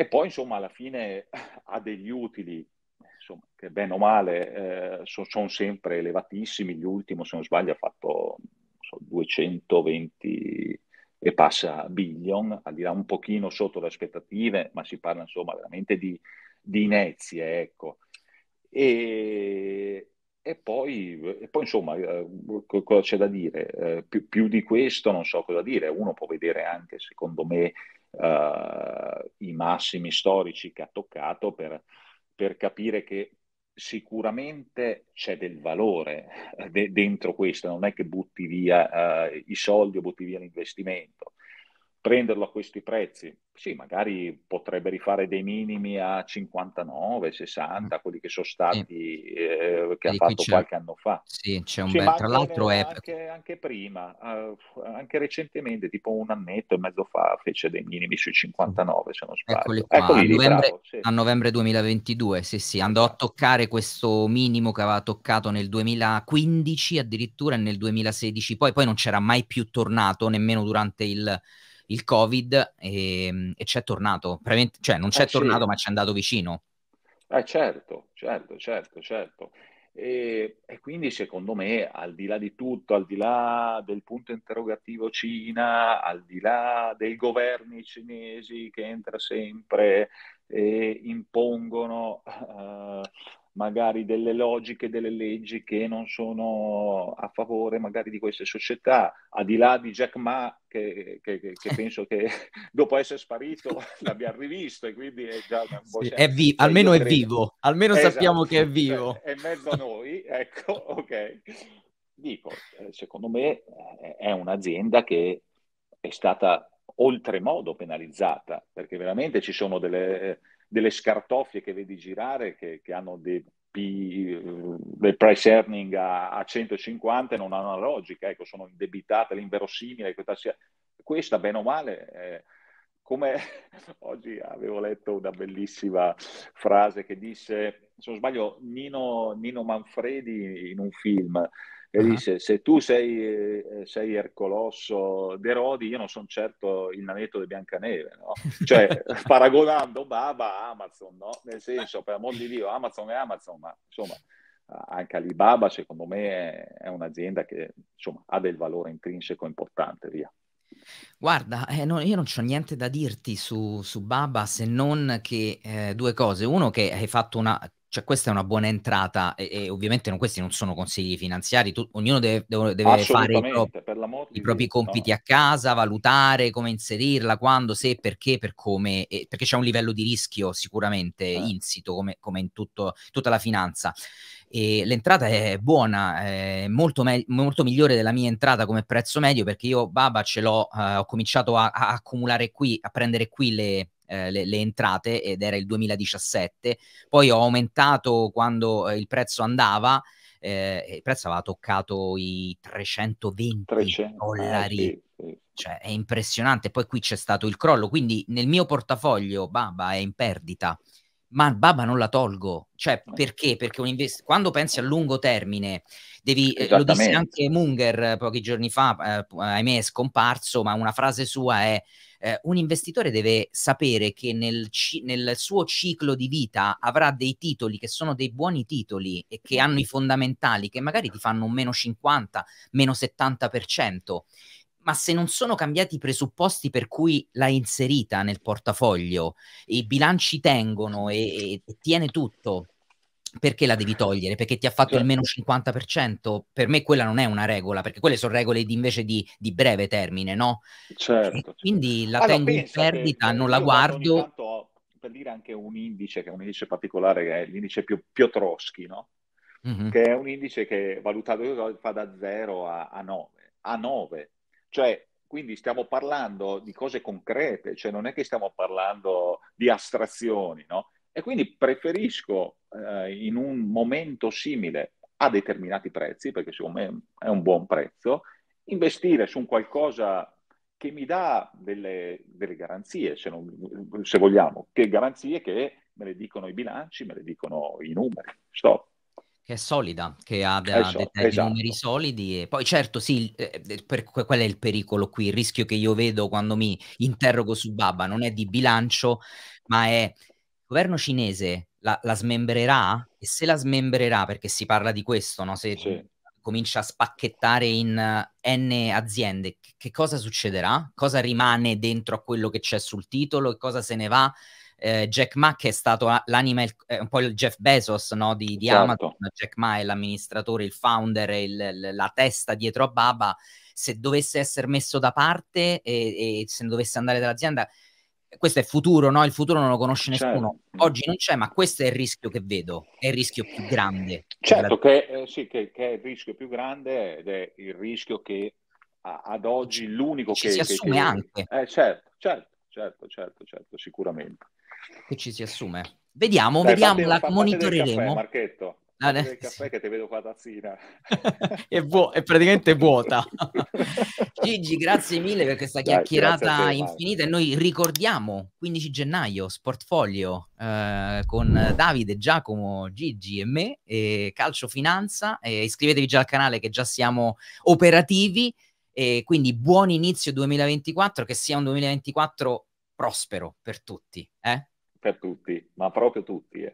e poi, insomma, alla fine ha degli utili, insomma, che bene o male eh, sono son sempre elevatissimi. L'ultimo, se non sbaglio, ha fatto so, 220 e passa billion, al di là un pochino sotto le aspettative, ma si parla insomma veramente di, di inezie, ecco. E, e poi, e poi, insomma, eh, cosa c'è da dire? Eh, più, più, di questo non so cosa dire. Uno può vedere anche, secondo me, uh, i massimi storici che ha toccato per, per capire che sicuramente c'è del valore eh, de- dentro questo, non è che butti via uh, i soldi o butti via l'investimento, prenderlo a questi prezzi. Sì, magari potrebbe rifare dei minimi a 59, 60, mm. quelli che sono stati, eh, che ha fatto qualche anno fa. Sì, c'è un sì, bel... Tra l'altro è... Anche, anche prima, eh, anche recentemente, tipo un annetto e mezzo fa, fece dei minimi sui 59, se non sbaglio. Eccoli lì, a, novembre, bravo, sì. a novembre 2022, sì sì, andò a esatto. toccare questo minimo che aveva toccato nel 2015 addirittura nel 2016, poi, poi non c'era mai più tornato, nemmeno durante il il Covid ehm, e, e c'è tornato, cioè non c'è eh, tornato sì. ma ci è andato vicino. Eh certo, certo, certo, certo. E, e, quindi secondo me, al di là di tutto, al di là del punto interrogativo Cina, al di là dei governi cinesi che entra sempre e impongono uh, magari delle logiche, delle leggi che non sono a favore magari di queste società, al di là di Jack Ma che, che, che penso che dopo essere sparito l'abbia rivisto e quindi è già un po' sì, è vi- almeno è vivo, almeno esatto, sappiamo che è cioè, vivo. È, è mezzo a noi, ecco, ok. Dico, eh, secondo me eh, è un'azienda che è stata oltremodo penalizzata perché veramente ci sono delle delle scartoffie che vedi girare che, che hanno dei, dei price earning a, a 150 e non hanno una logica, ecco, sono indebitate, l'inverosimile, questa, sia, questa bene o male... Eh, come oggi avevo letto una bellissima frase che disse, se non sbaglio, Nino, Nino Manfredi in un film, e ah. disse: se tu sei, eh, sei Ercolosso De Rodi io non sono certo il nanetto di Biancaneve no? cioè paragonando Baba a Amazon no? nel senso per amor di Dio Amazon è Amazon ma insomma anche Alibaba secondo me è, un'azienda che insomma ha del valore intrinseco importante via Guarda, eh, no, io non ho niente da dirti su, su Baba se non che eh, due cose. Uno, che hai fatto una cioè questa è una buona entrata e, e ovviamente non, questi non sono consigli finanziari, tu, ognuno deve, deve fare i, pro moto, i, propri compiti no. a casa, valutare come inserirla, quando, se, perché, per come, e, perché c'è un livello di rischio sicuramente eh. insito come, come in tutto, tutta la finanza. E l'entrata è buona, è molto, molto, migliore della mia entrata come prezzo medio perché io Baba ce l'ho, eh, ho cominciato a, a accumulare qui, a prendere qui le, eh, le, le, entrate ed era il 2017, poi ho aumentato quando eh, il prezzo andava, eh, il prezzo aveva toccato i 320 300, eh, dollari. Sì, sì. Cioè, è impressionante, poi qui c'è stato il crollo, quindi nel mio portafoglio Baba è in perdita, ma Baba non la tolgo, cioè perché? Perché invest- quando pensi a lungo termine, devi, eh, lo disse anche Munger eh, pochi giorni fa, eh, ahimè è scomparso, ma una frase sua è eh, un investitore deve sapere che nel, ci- nel, suo ciclo di vita avrà dei titoli che sono dei buoni titoli e che hanno i fondamentali che magari ti fanno un meno 50, meno 70%. Ma se non sono cambiati i presupposti per cui l'hai inserita nel portafoglio, i bilanci tengono e, e, e tiene tutto, perché la devi togliere? Perché ti ha fatto il meno 50%? Certo. Per me quella non è una regola, perché quelle sono regole di, invece di, di, breve termine, no? Certo. E certo. quindi la allora, ah, tengo in perdita, cioè non la guardo. Tanto, per dire anche un indice, che è un indice particolare, che è l'indice più Piotrowski, no? Mm-hmm. Che è un indice che valutato fa da 0 a, a 9. A 9. Cioè, quindi stiamo parlando di cose concrete, cioè non è che stiamo parlando di astrazioni, no? E quindi preferisco eh, in un momento simile a determinati prezzi, perché secondo me è un buon prezzo, investire su un qualcosa che mi dà delle, delle garanzie, se, non, se, vogliamo, che garanzie che me le dicono i bilanci, me le dicono i numeri. Stop. Che è solida, che ha de- esatto, dei esatto. numeri solidi. E poi certo, sì, eh, eh, per, qual è il pericolo qui? Il rischio che io vedo quando mi interrogo su Baba non è di bilancio, ma è governo cinese la, la, smembrerà? E se la smembrerà, perché si parla di questo, no? se sì. comincia a spacchettare in eh, N aziende, che cosa succederà? Cosa rimane dentro a quello che c'è sul titolo? e cosa se ne va? Eh, Jack Ma, che è stato l'anima, eh, un po' il Jeff Bezos no? di, di certo. Amazon, Jack Ma è l'amministratore, il founder, il, la testa dietro a Baba, se dovesse essere messo da parte e, e se ne dovesse andare dall'azienda questo è futuro, no? Il futuro non lo conosce certo. nessuno. Certo. Oggi non c'è, ma questo è il rischio che vedo, è il rischio più grande. Certo che, eh, sì, che, che, è il rischio più grande ed è il rischio che a, ad oggi l'unico ci che... si assume che, anche. Eh, certo, certo, certo, certo, certo, sicuramente. Che ci si assume. Vediamo, Beh, vediamo, fate, la fate monitoreremo. Caffè, Marchetto ah, cioè, ne... il caffè che ti vedo qua tazzina. è, buo- è praticamente vuota. Gigi, grazie mille per questa chiacchierata te, infinita. E noi ricordiamo 15 gennaio Sportfolio eh, con Davide, Giacomo, Gigi e me, e Calcio Finanza. E iscrivetevi già al canale che già siamo operativi. E quindi buon inizio 2024, che sia un 2024 prospero per tutti. Eh? Per tutti, ma proprio tutti. Eh.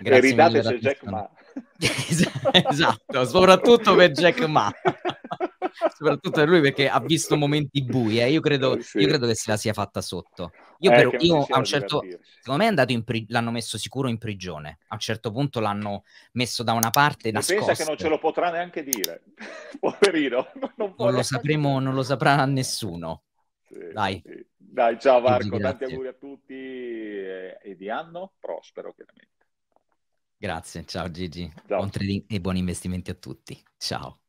Grazie ridateci Jack Ma. esatto, soprattutto per Jack Ma. soprattutto per lui perché ha visto momenti bui. Eh. Io, credo, eh, sì. io, credo, che se la sia fatta sotto. Io, eh, però, io a un certo divertirsi. secondo me è andato in pri- l'hanno messo sicuro in prigione. A un certo punto l'hanno messo da una parte e nascosto. pensa che non ce lo potrà neanche dire, poverino. Non, non, lo sapremo, non lo saprà nessuno. Sì, Dai. Sì. Dai, ciao Marco, tanti auguri a tutti e, eh, e di anno prospero chiaramente. Grazie, ciao Gigi. Ciao. Buon trading e buoni investimenti a tutti. Ciao.